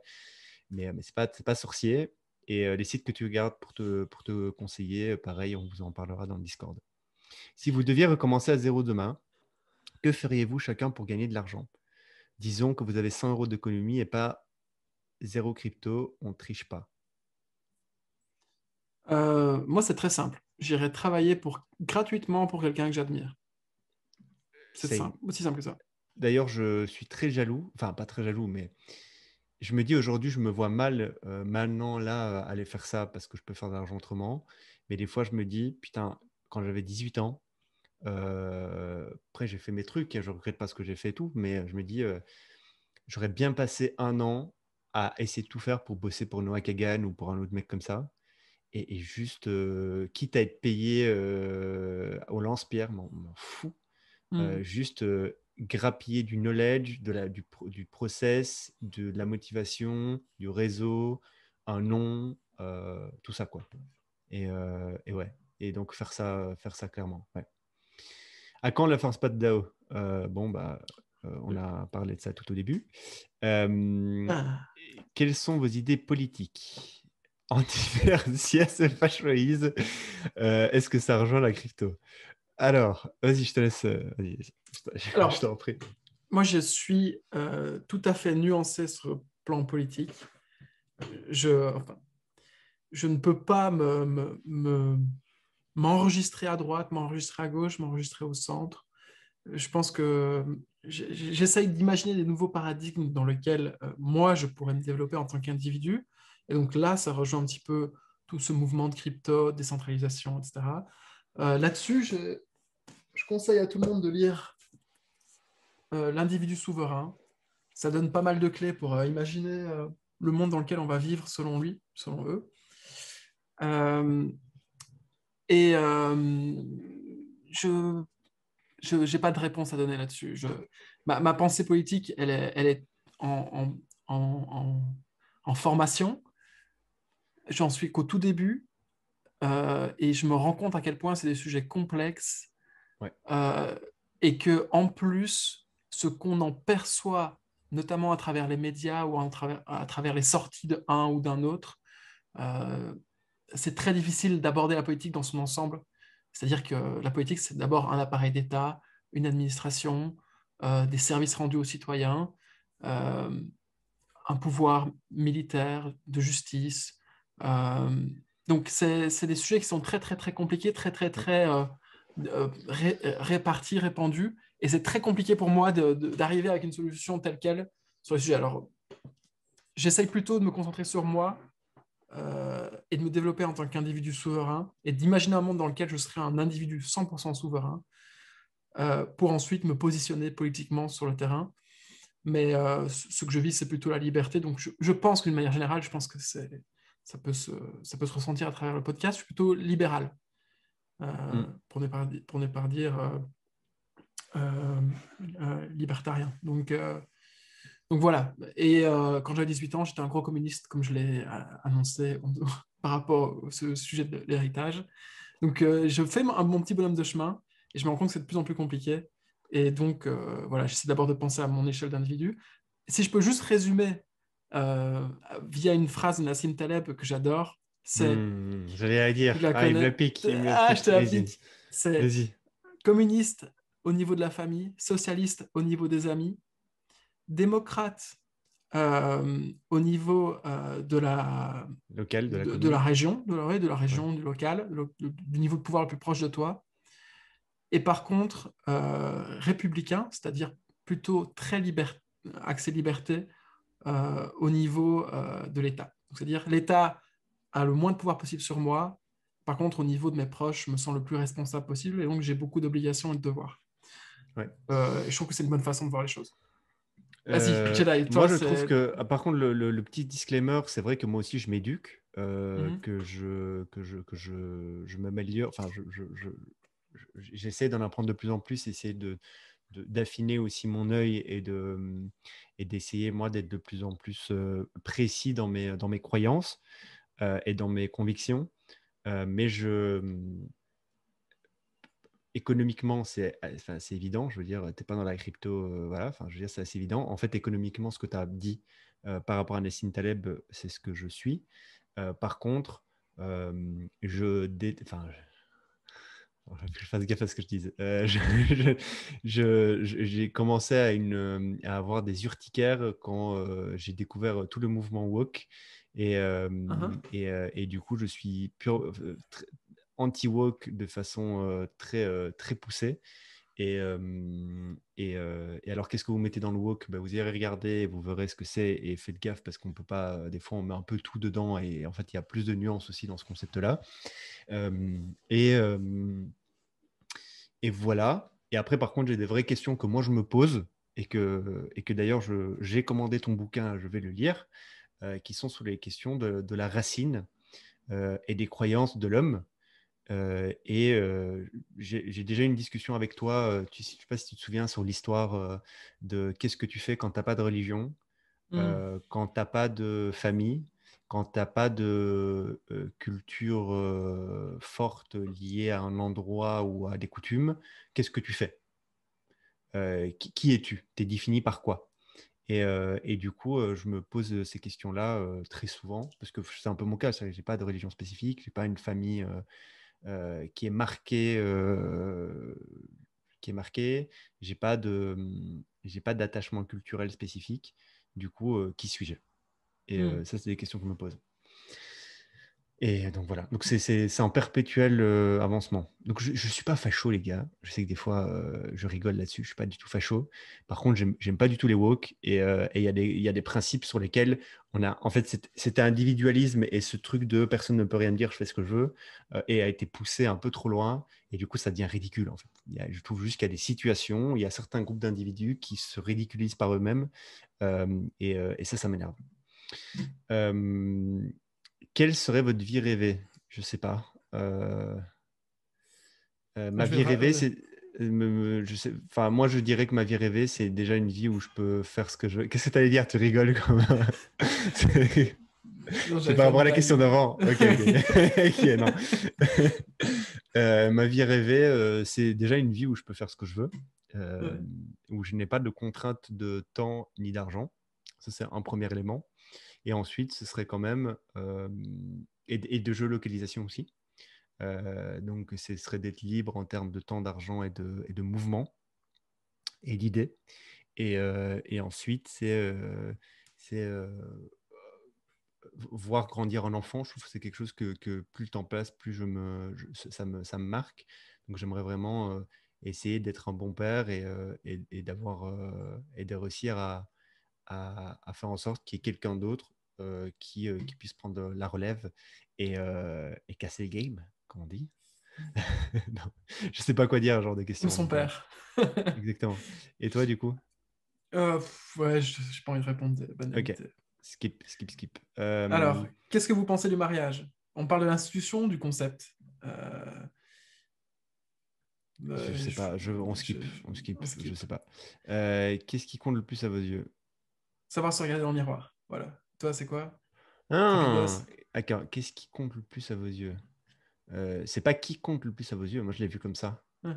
Mais, mais ce n'est pas, sorcier. Et les sites que tu regardes pour te, pour te conseiller, pareil, on vous en parlera dans le Discord. Si vous deviez recommencer à zéro demain, que feriez-vous chacun pour gagner de l'argent Disons que vous avez 100 euros d'économie et pas zéro crypto, on ne triche pas. Euh, moi, c'est très simple. J'irai travailler pour, gratuitement pour quelqu'un que j'admire. C'est simple, aussi simple que ça. D'ailleurs, je suis très jaloux, enfin pas très jaloux, mais je me dis aujourd'hui, je me vois mal euh, maintenant là euh, aller faire ça parce que je peux faire de l'argent autrement. Mais des fois, je me dis, putain, quand j'avais 18 ans, après j'ai fait mes trucs et je regrette pas ce que j'ai fait et tout, mais je me dis, j'aurais bien passé un an à essayer de tout faire pour bosser pour Noah Kagan ou pour un autre mec comme ça et, juste, quitte à être payé au lance-pierre, m'en fous. Mmh. juste grappiller du knowledge, de la, du, process, de, la motivation, du réseau, un nom, tout ça, quoi. Et, et, ouais. Et donc, faire ça, faire ça clairement. À quand la force pas de DAO Bon, bah on mmh. a parlé de ça tout au début. Ah. Quelles sont vos idées politiques en sieste, euh, Est-ce que ça rejoint la crypto Alors, vas-y, je te laisse. Euh, Alors, je t'en prie. Moi, je suis euh, tout à fait nuancé sur le plan politique. Je, je ne peux pas me, m'enregistrer à droite, m'enregistrer à gauche, m'enregistrer au centre. Je pense que j'essaye d'imaginer des nouveaux paradigmes dans lesquels moi, je pourrais me développer en tant qu'individu et donc là, ça rejoint un petit peu tout ce mouvement de crypto, décentralisation, etc. Euh, là-dessus, je, je, conseille à tout le monde de lire euh, L'individu souverain. Ça donne pas mal de clés pour euh, imaginer le monde dans lequel on va vivre selon lui, selon eux. et je je n'ai pas de réponse à donner là-dessus. Ma, ma, pensée politique, elle est, elle est en, en, en, formation j'en suis qu'au tout début euh, et je me rends compte à quel point c'est des sujets complexes euh, et que en plus ce qu'on en perçoit notamment à travers les médias ou à travers, les sorties d'un ou d'un autre euh, c'est très difficile d'aborder la politique dans son ensemble c'est-à-dire que la politique c'est d'abord un appareil d'État une administration des services rendus aux citoyens un pouvoir militaire de justice euh, donc, c'est des sujets qui sont très, très, très compliqués, très, très, très euh, euh, répartis, répandus. Et c'est très compliqué pour moi d'arriver avec une solution telle qu'elle sur les sujet. Alors, j'essaye plutôt de me concentrer sur moi et de me développer en tant qu'individu souverain et d'imaginer un monde dans lequel je serai un individu 100% souverain pour ensuite me positionner politiquement sur le terrain. Mais ce que je vis, c'est plutôt la liberté. Donc, je, je pense qu'une manière générale, je pense que c'est ça peut, se, ça peut se ressentir à travers le podcast. Je suis plutôt libéral, euh, mm. pour ne pas, pour pas dire euh, euh, libertarien. Donc, donc voilà. Et quand j'avais 18 ans, j'étais un gros communiste, comme je l'ai annoncé par rapport au ce sujet de l'héritage. Donc je fais mon, petit bonhomme de chemin et je me rends compte que c'est de plus en plus compliqué. Et donc, voilà, j'essaie d'abord de penser à mon échelle d'individu. Si je peux juste résumer euh, via une phrase de Nassim Taleb que j'adore. C'est. Hmm, j'allais dire. C'est communiste au niveau de la famille, socialiste au niveau des amis, démocrate euh, au niveau euh, de la local, de, la de, la région, de la, région, locale du local, du niveau de pouvoir le plus proche de toi. Et par contre, républicain, c'est-à-dire plutôt très liberté, accès liberté, euh, au niveau euh, de l'État. C'est-à-dire l'État a le moins de pouvoir possible sur moi. Par contre, au niveau de mes proches, je me sens le plus responsable possible et donc j'ai beaucoup d'obligations et de devoirs. Ouais. Euh, je trouve que c'est une bonne façon de voir les choses. Vas-y, moi, je trouve que, ah, par contre, le, petit disclaimer, c'est vrai que moi aussi, je m'éduque, mhm. que, je, que, je, que je, je m'améliore, enfin, j'essaie je, d'en apprendre de plus en plus, essayer de, d'affiner aussi mon œil et de mmh, et d'essayer moi d'être de plus en plus précis dans mes dans mes croyances et dans mes convictions mais je mmh, économiquement c'est ah, enfin, c'est évident je veux dire t'es pas dans la crypto voilà enfin je veux dire c'est assez évident en fait économiquement ce que tu as dit par rapport à Nassim Taleb c'est ce que je suis par contre je enfin, je fasse gaffe à ce que je dise. Euh, j'ai commencé à, une, euh, à, avoir des urticaires quand euh, j'ai découvert tout le mouvement woke. Et, ah ah. et, et, du coup, je suis anti-woke de façon très, très poussée. Euh, euh, et, alors, qu'est-ce que vous mettez dans le wok bah, Vous irez regarder, vous verrez ce que c'est et faites gaffe parce qu'on peut pas, euh, des fois, on met un peu tout dedans et en fait, il y a plus de nuances aussi dans ce concept-là. et, voilà. Et après, par contre, j'ai des vraies questions que moi, je me pose et que, et que d'ailleurs, j'ai commandé ton bouquin, je vais le lire, qui sont sur les questions de la racine et des croyances de l'homme et j'ai déjà une discussion avec toi, je ne sais pas si tu te souviens, sur l'histoire de qu'est-ce que tu fais quand tu n'as pas de religion, mmh. quand tu n'as pas de famille, quand tu n'as pas de culture forte liée à un endroit ou à des coutumes, qu'est-ce que tu fais Qui, es-tu Tu es défini par quoi et, et, du coup, je me pose ces questions-là très souvent, parce que c'est un peu mon cas, je n'ai pas de religion spécifique, je n'ai pas une famille euh, qui est marqué. Euh, qui est marqué. J'ai pas de, j'ai pas d'attachement culturel spécifique. Du coup, euh, qui suis-je Et hmm. ça, c'est des questions que je me pose. Et donc voilà, donc c'est en perpétuel euh, avancement. Donc je ne suis pas facho, les gars. Je sais que des fois, euh, je rigole là-dessus, je ne suis pas du tout facho. Par contre, j'aime pas du tout les woke. Et euh, il y, y, a des principes sur lesquels on a, en fait, cet individualisme et ce truc de personne ne peut rien dire, je fais ce que je veux, et a été poussé un peu trop loin. Et du coup, ça devient ridicule, en fait. je trouve juste qu'il y a des situations, il y a certains groupes d'individus qui se ridiculisent par eux-mêmes. Et, et, ça, ça m'énerve. Quelle serait votre vie rêvée Je ne sais pas. Euh, euh, ma vie rêvée, euh, c'est. enfin, moi, je dirais que ma vie rêvée, c'est déjà une vie où je peux faire ce que je veux. Qu'est-ce que tu allais dire Tu rigoles quand même. c'est pas avoir la question d'avant. ma vie rêvée, c'est déjà une vie où je peux faire ce que je veux, où je n'ai pas de contraintes de temps ni d'argent. Ça, c'est un premier élément. Et ensuite, ce serait quand même euh, et, de jeu localisation aussi. Euh, donc, ce serait d'être libre en termes de temps, d'argent et de, et mouvement et d'idées. Et, euh, ensuite, c'est voir grandir un enfant. Je trouve que c'est quelque chose que, plus le temps passe, plus je me, ça, me, marque. Donc j'aimerais vraiment essayer d'être un bon père et, d'avoir et de réussir à, faire en sorte qu'il y ait quelqu'un d'autre euh, euh, qui, puisse prendre euh, la relève et, casser le game, comme on dit. je sais pas quoi dire, genre de question. Son père. Exactement. Et toi, du coup Ouais, je n'ai pas envie de répondre. Ok. Skip, skip, skip. Alors, qu'est-ce que vous pensez du mariage On parle de l'institution, du concept. Euh... je sais pas, je... On, skip. Je... on, skip, on skip, je sais pas. qu'est-ce qui compte le plus à vos yeux Savoir se regarder dans le miroir, voilà. Toi, c'est quoi ah, Qu'est-ce qui compte le plus à vos yeux euh, C'est pas qui compte le plus à vos yeux. Moi, je l'ai vu comme ça. Ah.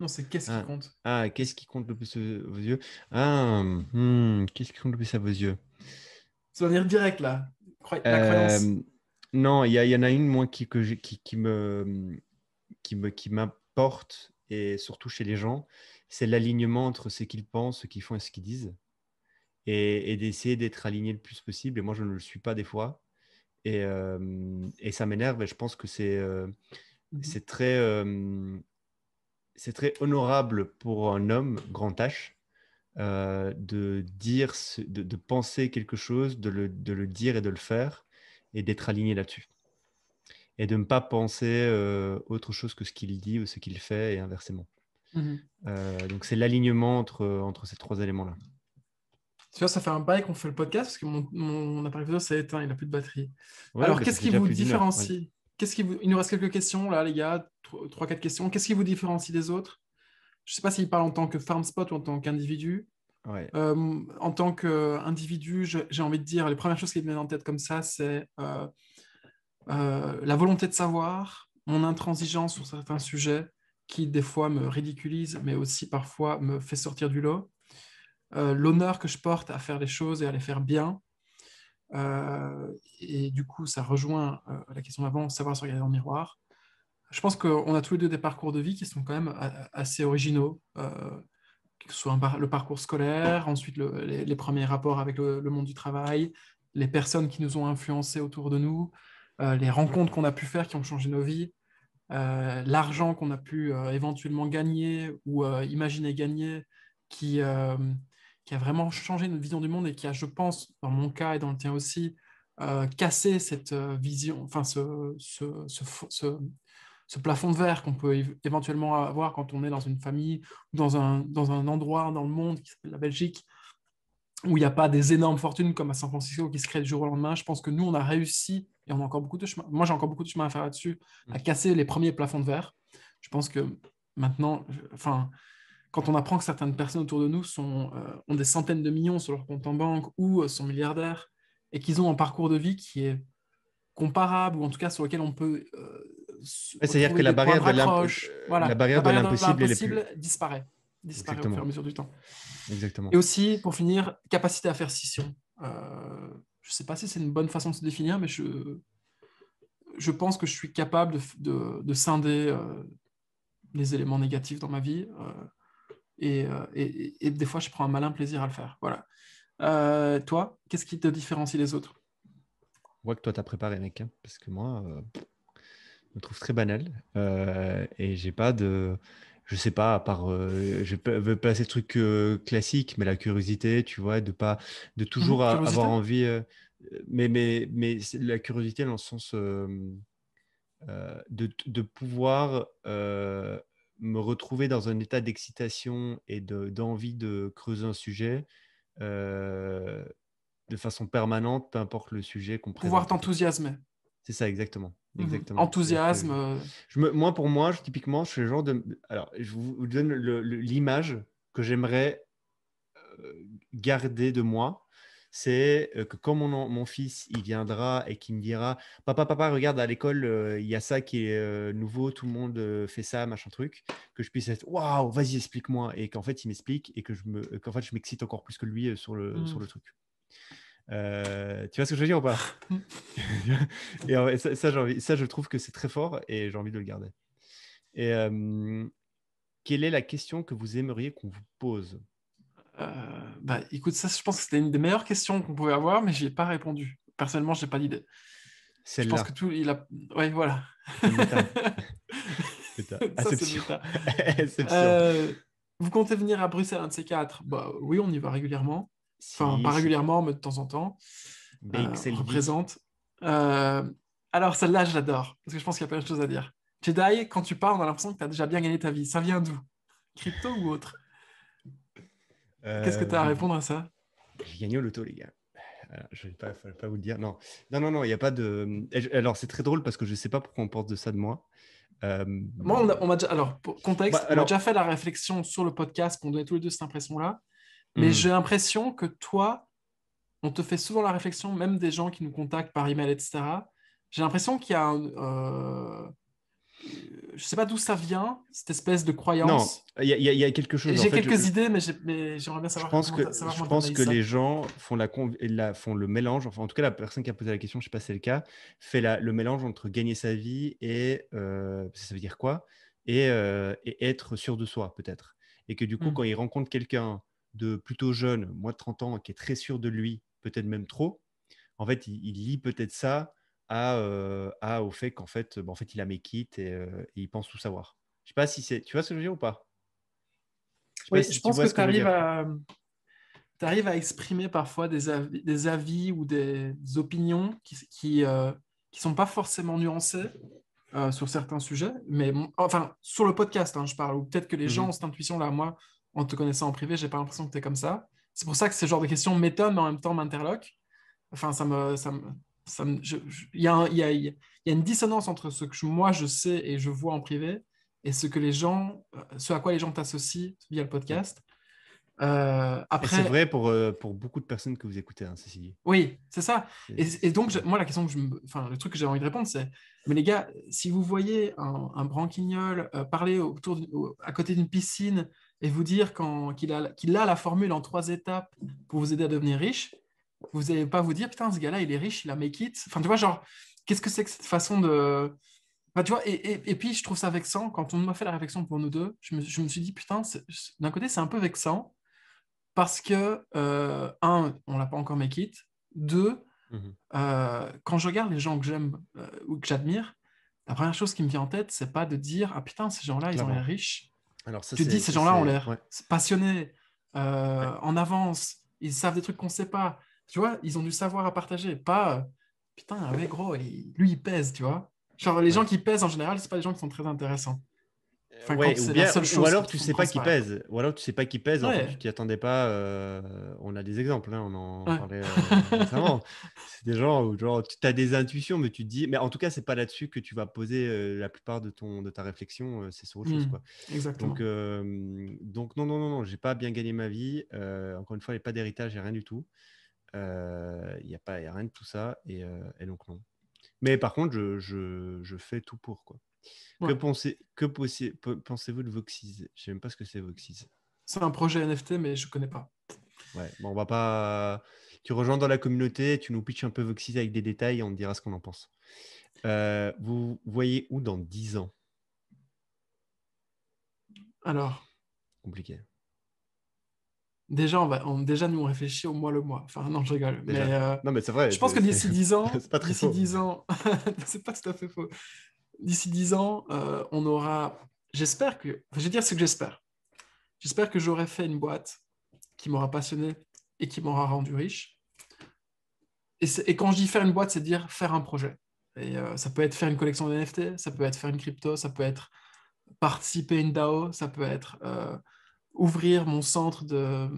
Non, c'est qu'est-ce qui ah. compte Ah, qu'est-ce qui compte le plus à vos yeux ah, hmm, qu'est-ce qui compte le plus à vos yeux Souvenir direct, là. la euh, Non, il y, en a une, moi, qui me qui m'importe et surtout chez les gens, c'est l'alignement entre ce qu'ils pensent, ce qu'ils font et ce qu'ils disent et, d'essayer d'être aligné le plus possible. Et moi, je ne le suis pas des fois. Et, euh, ça m'énerve. Et je pense que c'est euh, mmh c'est très, euh, c'est très honorable pour un homme, grand H, de dire, de, de, penser quelque chose, de le, dire et de le faire, et d'être aligné là-dessus. Et de ne pas penser autre chose que ce qu'il dit ou ce qu'il fait, et inversement. Mmh donc c'est l'alignement entre, entre ces trois éléments-là. Tu vois, ça fait un bail qu'on fait le podcast parce que mon, appareil photo s'est éteint, il n'a plus de batterie. Alors, bah, qu'est-ce qui vous différencie qu'est-ce qui vous... Il nous reste quelques questions, là, les gars, trois, quatre questions. Qu'est-ce qui vous différencie des autres Je ne sais pas s'il parle en tant que farm spot ou en tant qu'individu. Euh, en tant qu'individu, j'ai envie de dire, les premières choses qui me viennent en tête comme ça, c'est euh, euh, la volonté de savoir, mon intransigeance sur certains sujets qui, des fois, me ridiculise, mais aussi parfois me fait sortir du lot. Euh, l'honneur que je porte à faire les choses et à les faire bien. Euh, et du coup, ça rejoint euh, la question avant, savoir se regarder en miroir. Je pense qu'on a tous les deux des parcours de vie qui sont quand même assez originaux, que ce soit le parcours scolaire, ensuite les, premiers rapports avec le, monde du travail, les personnes qui nous ont influencés autour de nous, les rencontres qu'on a pu faire qui ont changé nos vies. l'argent qu'on a pu éventuellement gagner ou imaginer gagner qui, qui a vraiment changé notre vision du monde et qui a, je pense, dans mon cas et dans le tien aussi, euh, cassé cette euh, vision, enfin ce, ce, ce, ce plafond de verre qu'on peut éventuellement avoir quand on est dans une famille ou dans un, dans un endroit dans le monde qui s'appelle la Belgique, où il n'y a pas des énormes fortunes comme à San Francisco qui se créent du jour au lendemain. Je pense que nous, on a réussi, et on a encore beaucoup de chemin, moi j'ai encore beaucoup de chemin à faire là-dessus, à mmh. casser les premiers plafonds de verre. Je pense que maintenant, enfin, quand on apprend que certaines personnes autour de nous euh, ont des centaines de millions sur leur compte en banque ou euh, sont milliardaires et qu'ils ont un parcours de vie qui est comparable ou en tout cas sur lequel on peut. Euh, c'est-à-dire que la barrière, de voilà. la barrière, de l'impossible disparaît, disparaît au fur et à mesure du temps. Exactement. Et aussi, pour finir, capacité à faire scission. je ne sais pas si c'est une bonne façon de se définir, mais je, je pense que je suis capable de, scinder les éléments négatifs dans ma vie euh, et, des fois, je prends un malin plaisir à le faire. Voilà. Euh, toi, qu'est-ce qui te différencie des autres On voit que toi, tu as préparé, mec, hein, parce que moi, euh, je me trouve très banal euh, et j'ai pas de. Je sais pas, à part, je veux pas ces trucs classiques, mais la curiosité, tu vois, de pas, de toujours mhm, avoir envie, mais mais mais la curiosité dans le sens de, de pouvoir me retrouver dans un état d'excitation et d'envie de, creuser un sujet euh, de façon permanente, peu importe le sujet qu'on présente. Pouvoir t'enthousiasmer. C'est ça, exactement. Mmh exactement. Enthousiasme. Euh. moi, pour moi, typiquement, je suis le genre de. Alors, je vous donne l'image que j'aimerais euh, garder de moi c'est que quand mon, fils il viendra et qu'il me dira Papa, papa, regarde à l'école, il y a ça qui est nouveau, tout le monde fait ça, machin truc, que je puisse être Waouh, vas-y, explique-moi. Et qu'en fait, il m'explique et que je fait, je m'excite encore plus que lui sur le, mmh. truc. tu vois ce que je veux dire ou pas ça, je trouve que c'est très fort et j'ai envie de le garder. quelle est la question que vous aimeriez qu'on vous pose euh, bah, écoute, ça, je pense que c'était une des meilleures questions qu'on pouvait avoir, mais j'ai ai pas répondu. Personnellement, j'ai pas d'idée. Je pense que tout, il a. Ouais, voilà. ça, Euh, vous comptez venir à Bruxelles un de ces quatre Bah oui, on y va régulièrement. Enfin, pas régulièrement, mais de temps en temps. Euh, c'est représente. Euh, alors celle-là, je l'adore parce que je pense qu'il y a plein de choses à dire. Jedi, quand tu pars, on a l'impression que tu as déjà bien gagné ta vie. Ça vient d'où Crypto ou autre Qu'est-ce que tu as à euh, répondre à ça J'ai gagné au loto, les gars. je ne vais pas, vous le dire. Non, non, non, non il n'y a pas de. Alors, c'est très drôle parce que je ne sais pas pourquoi on pense de ça de moi. Euh, moi, on, a, déjà... Alors, pour contexte, bah, on a déjà fait la réflexion sur le podcast, qu'on donnait tous les deux cette impression-là. Mais hmm. j'ai l'impression que toi, on te fait souvent la réflexion, même des gens qui nous contactent par email, etc. J'ai l'impression qu'il y a un, euh, euh, je sais pas d'où ça vient, cette espèce de croyance. Non, il y, a quelque chose. J'ai quelques idées, mais j'aimerais bien savoir. Je pense que, je pense que les gens font, la font le mélange, enfin, en tout cas, la personne qui a posé la question, je sais pas si c'est le cas, fait le mélange entre gagner sa vie et. Euh, ça veut dire quoi euh, et, être sûr de soi, peut-être. Et que du coup, hmm. quand il rencontre quelqu'un de plutôt jeune, moins de 30 ans, qui est très sûr de lui, peut-être même trop, en fait, il, il lit peut-être ça à, au fait qu'en fait, bah, en fait, il a mes kits et, il pense tout savoir. Je sais pas si c'est. Tu vois ce que ou pas je pense que, tu arrives, à... exprimer parfois des avis, des avis ou des opinions qui ne qui, sont pas forcément nuancées sur certains sujets, mais enfin, sur le podcast, hein, je parle, ou peut-être que les mmh gens ont cette intuition-là. Moi, en te connaissant en privé, j'ai pas l'impression que tu es comme ça. C'est pour ça que ce genre de questions m'étonnent, mais en même temps m'interloquent. Enfin, ça me, ça me, il y, a, une dissonance entre ce que moi je sais et je vois en privé et ce que les gens, euh, ce à quoi les gens t'associent via le podcast. Euh, après, c'est vrai euh, pour, beaucoup de personnes que vous écoutez, hein, Oui, c'est ça. Et, donc, moi, la question que je enfin, le truc que j'ai envie de répondre, c'est, mais les gars, si vous voyez un, branquignol parler autour, à côté d'une piscine et vous dire qu'il a, qu'il a la formule en trois étapes pour vous aider à devenir riche, vous n'allez pas vous dire, putain, ce gars-là, il est riche, il a make it. Enfin, tu vois, genre, qu'est-ce que c'est que cette façon de. tu vois, et, et, puis je trouve ça vexant. Quand on m'a fait la réflexion pour nous deux, je me, suis dit, putain, d'un côté, c'est un peu vexant parce que, euh, un, on l'a pas encore make it. Deux, mhm. euh, quand je regarde les gens que j'aime euh, ou que j'admire, la première chose qui me vient en tête, c'est pas de dire, ah putain, ces gens-là, ils ont l'air riches. Alors, tu dis, ces gens-là ont l'air passionnés, en avance, ils savent des trucs qu'on ne sait pas tu vois, ils ont du savoir à partager, pas euh, putain, gros, lui, il pèse, tu vois. Genre, les gens qui pèsent en général, c'est pas des gens qui sont très intéressants. Euh, enfin, ou, alors tu sais pas qui pèse, ou alors tu sais pas qui pèse, en tu t'y attendais pas. Euh, on a des exemples, hein, on en parlait récemment. C'est des gens où genre, tu as des intuitions, mais tu te dis, mais en tout cas, c'est pas là-dessus que tu vas poser la plupart de, ton, de ta réflexion, c'est sur autre chose. Hmm. Quoi. Exactement. Donc, donc, non, non, non, non, j'ai pas bien gagné ma vie. encore une fois, il n'y a pas d'héritage, il rien du tout. Il euh, n'y a pas a rien de tout ça. Euh, et, donc, non. Mais par contre, je, je, fais tout pour. Quoi. Que, pensez, que pensez-vous de Voxys Je ne sais même pas ce que c'est Voxys. C'est un projet NFT, mais je ne connais pas. Ouais, bon, on va pas. Tu rejoins dans la communauté, tu nous pitches un peu Voxys avec des détails et on te dira ce qu'on en pense. Euh, vous voyez où dans 10 ans Alors. Compliqué. Déjà, on déjà, nous, on réfléchit au mois le mois. Enfin, non, je rigole. Mais, euh, non, mais c'est vrai. Je pense que d'ici 10 ans, d'ici 10 ans, c'est pas tout à fait faux. D'ici 10 ans, euh, on aura. J'espère que. je vais dire ce que j'espère. J'espère que j'aurai fait une boîte qui m'aura passionné et qui m'aura rendu riche. Et, quand je dis faire une boîte, c'est dire faire un projet. Et euh, ça peut être faire une collection d'NFT, ça peut être faire une crypto, ça peut être participer à une DAO, ça peut être ouvrir mon centre de,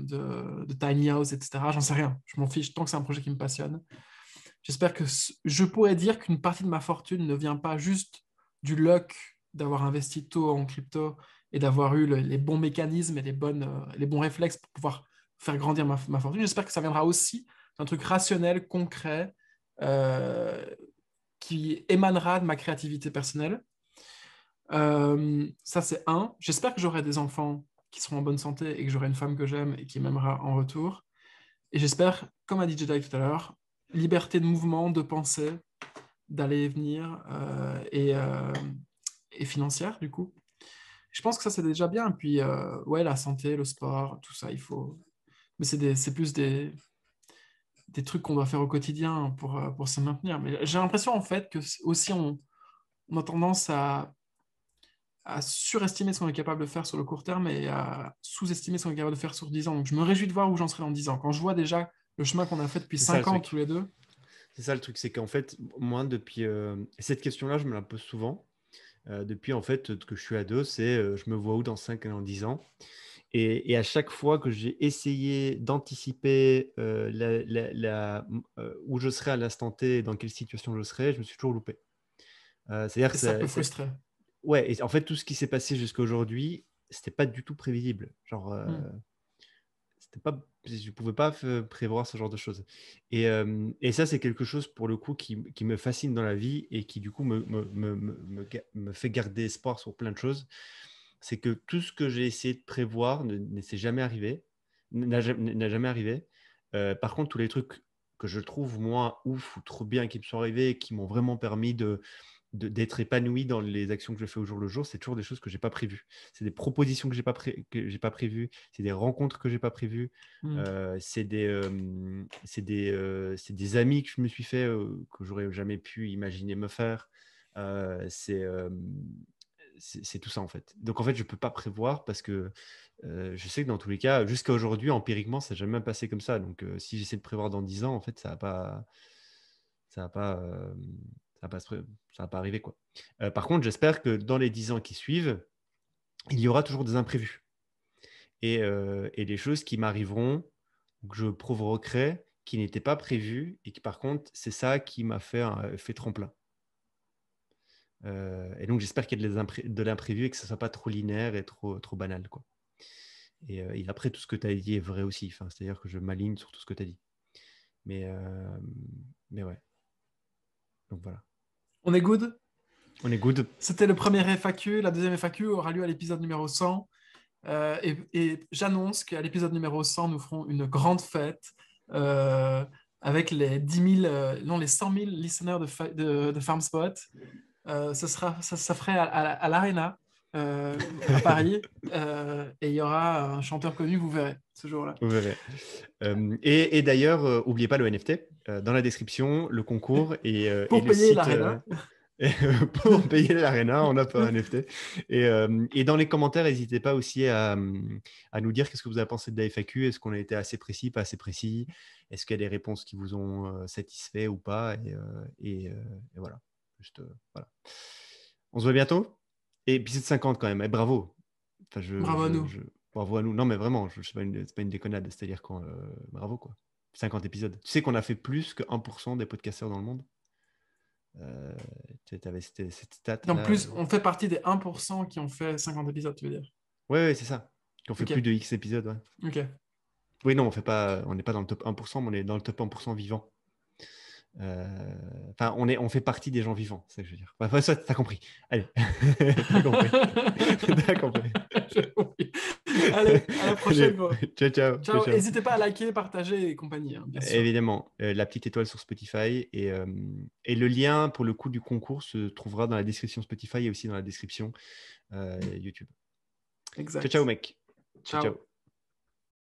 de, tiny house, etc. J'en sais rien, je m'en fiche tant que c'est un projet qui me passionne. J'espère que je pourrais dire qu'une partie de ma fortune ne vient pas juste du luck d'avoir investi tôt en crypto et d'avoir eu les bons mécanismes et les, bonnes, euh, les bons réflexes pour pouvoir faire grandir ma, ma fortune. J'espère que ça viendra aussi d'un truc rationnel, concret, euh, qui émanera de ma créativité personnelle. Euh, ça, c'est un. J'espère que j'aurai des enfants qui seront en bonne santé et que j'aurai une femme que j'aime et qui m'aimera en retour. Et j'espère, comme a dit Jedi tout à l'heure, liberté de mouvement, de pensée, d'aller et venir euh, et, euh, et, financière du coup. Je pense que ça c'est déjà bien. Puis euh, ouais, la santé, le sport, tout ça, il faut. Mais c'est plus des, des trucs qu'on doit faire au quotidien pour, euh, pour se maintenir. Mais j'ai l'impression en fait que aussi on a tendance à à surestimer ce qu'on est capable de faire sur le court terme et à sous-estimer ce qu'on est capable de faire sur 10 ans. Donc je me réjouis de voir où j'en serai dans 10 ans. Quand je vois déjà le chemin qu'on a fait depuis 5 ans tous les deux. C'est ça le truc, c'est qu'en fait, moi, depuis euh, cette question-là, je me la pose souvent. Euh, depuis en fait que je suis à deux. c'est euh, je me vois où dans 5 ans, 10 ans. Et, à chaque fois que j'ai essayé d'anticiper la, où je serai à l'instant T, et dans quelle situation je serai, je me suis toujours loupé. C'est-à-dire que ça, ça ouais, et en fait, tout ce qui s'est passé jusqu'à aujourd'hui, c'était pas du tout prévisible. Genre, ne euh, hmm. c'était pas, je pouvais pas prévoir ce genre de choses. Euh, et, ça, c'est quelque chose pour le coup qui, me fascine dans la vie et qui du coup me, fait garder espoir sur plein de choses. C'est que tout ce que j'ai essayé de prévoir ne, s'est jamais arrivé, n'a jamais arrivé. Euh, par contre, tous les trucs que je trouve moins ouf ou trop bien qui me sont arrivés et qui m'ont vraiment permis de, d'être épanoui dans les actions que je fais au jour le jour, c'est toujours des choses que je n'ai pas prévues. C'est des propositions que j'ai pas que pas prévues, c'est des rencontres que je n'ai pas prévues, mmh. euh, c'est des c'est des euh, c'est des amis que je me suis fait euh, que j'aurais jamais pu imaginer me faire. c'est c'est tout ça en fait. Donc en fait, je peux pas prévoir parce que je sais que dans tous les cas, jusqu'à aujourd'hui, empiriquement, ça n'a jamais passé comme ça. Donc si j'essaie de prévoir dans 10 ans, en fait, ça va pas ça va pas ça va va pas arriver. Quoi. Euh, par contre, j'espère que dans les dix ans qui suivent, il y aura toujours des imprévus. Et, euh, des choses qui m'arriveront, que je provoquerai, qui n'étaient pas prévues, et qui par contre, c'est ça qui m'a fait, euh, fait tremplin. et donc, j'espère qu'il y a de l'imprévu et que ça ne soit pas trop linéaire et trop, trop banal. Quoi. Et, après, tout ce que tu as dit est vrai aussi. C'est-à-dire que je m'aligne sur tout ce que tu as dit. Mais, mais ouais. On est good On est good. C'était le premier FAQ. La deuxième FAQ aura lieu à l'épisode numéro 100. Euh, et, j'annonce qu'à l'épisode numéro 100, nous ferons une grande fête euh, avec les euh, non, les 100 000 listeners de, de, FarmSpot. ce sera, ça, ferait à, à l'Arena. Euh, à Paris. Euh, et il y aura un chanteur connu, vous verrez ce jour-là. Vous verrez. Euh, et, d'ailleurs, n'oubliez pas le NFT dans la description, le concours et, pour, payer le pour payer l'arena, on a pas un NFT. Et, dans les commentaires, n'hésitez pas aussi à, à nous dire qu'est-ce que vous avez pensé de la FAQ. Est-ce qu'on a été assez précis, pas assez précis Est-ce qu'il y a des réponses qui vous ont satisfait ou pas et, voilà. Juste, voilà. On se voit bientôt. Et épisode 50 quand même. Et eh, bravo. Enfin, je, bravo à nous. bravo à nous. Non, mais vraiment, je, pas une, pas une déconnade. C'est-à-dire quand. Euh, bravo, quoi. 50 épisodes. Tu sais qu'on a fait plus que 1% des podcasteurs dans le monde euh, Tu avais cette, cette stat. En plus, euh, on fait partie des 1% qui ont fait 50 épisodes, tu veux dire Oui, ouais, c'est ça. Qui ont fait plus de X épisodes, Ok. Oui, non, on fait pas, on n'est pas dans le top 1%, mais on est dans le top 1% vivant. Euh, enfin, on, est, on fait partie des gens vivants, c'est ce que je veux dire. Enfin, ça, t'as compris. Allez. t'as compris. t'as compris. Allez, à la prochaine Ciao, ciao. ciao. N'hésitez pas à liker, partager et compagnie. Hein, Évidemment, euh, la petite étoile sur Spotify. Et, euh, et, le lien pour le coup du concours se trouvera dans la description Spotify et aussi dans la description YouTube. Exact. Ciao, ciao, mec. ciao.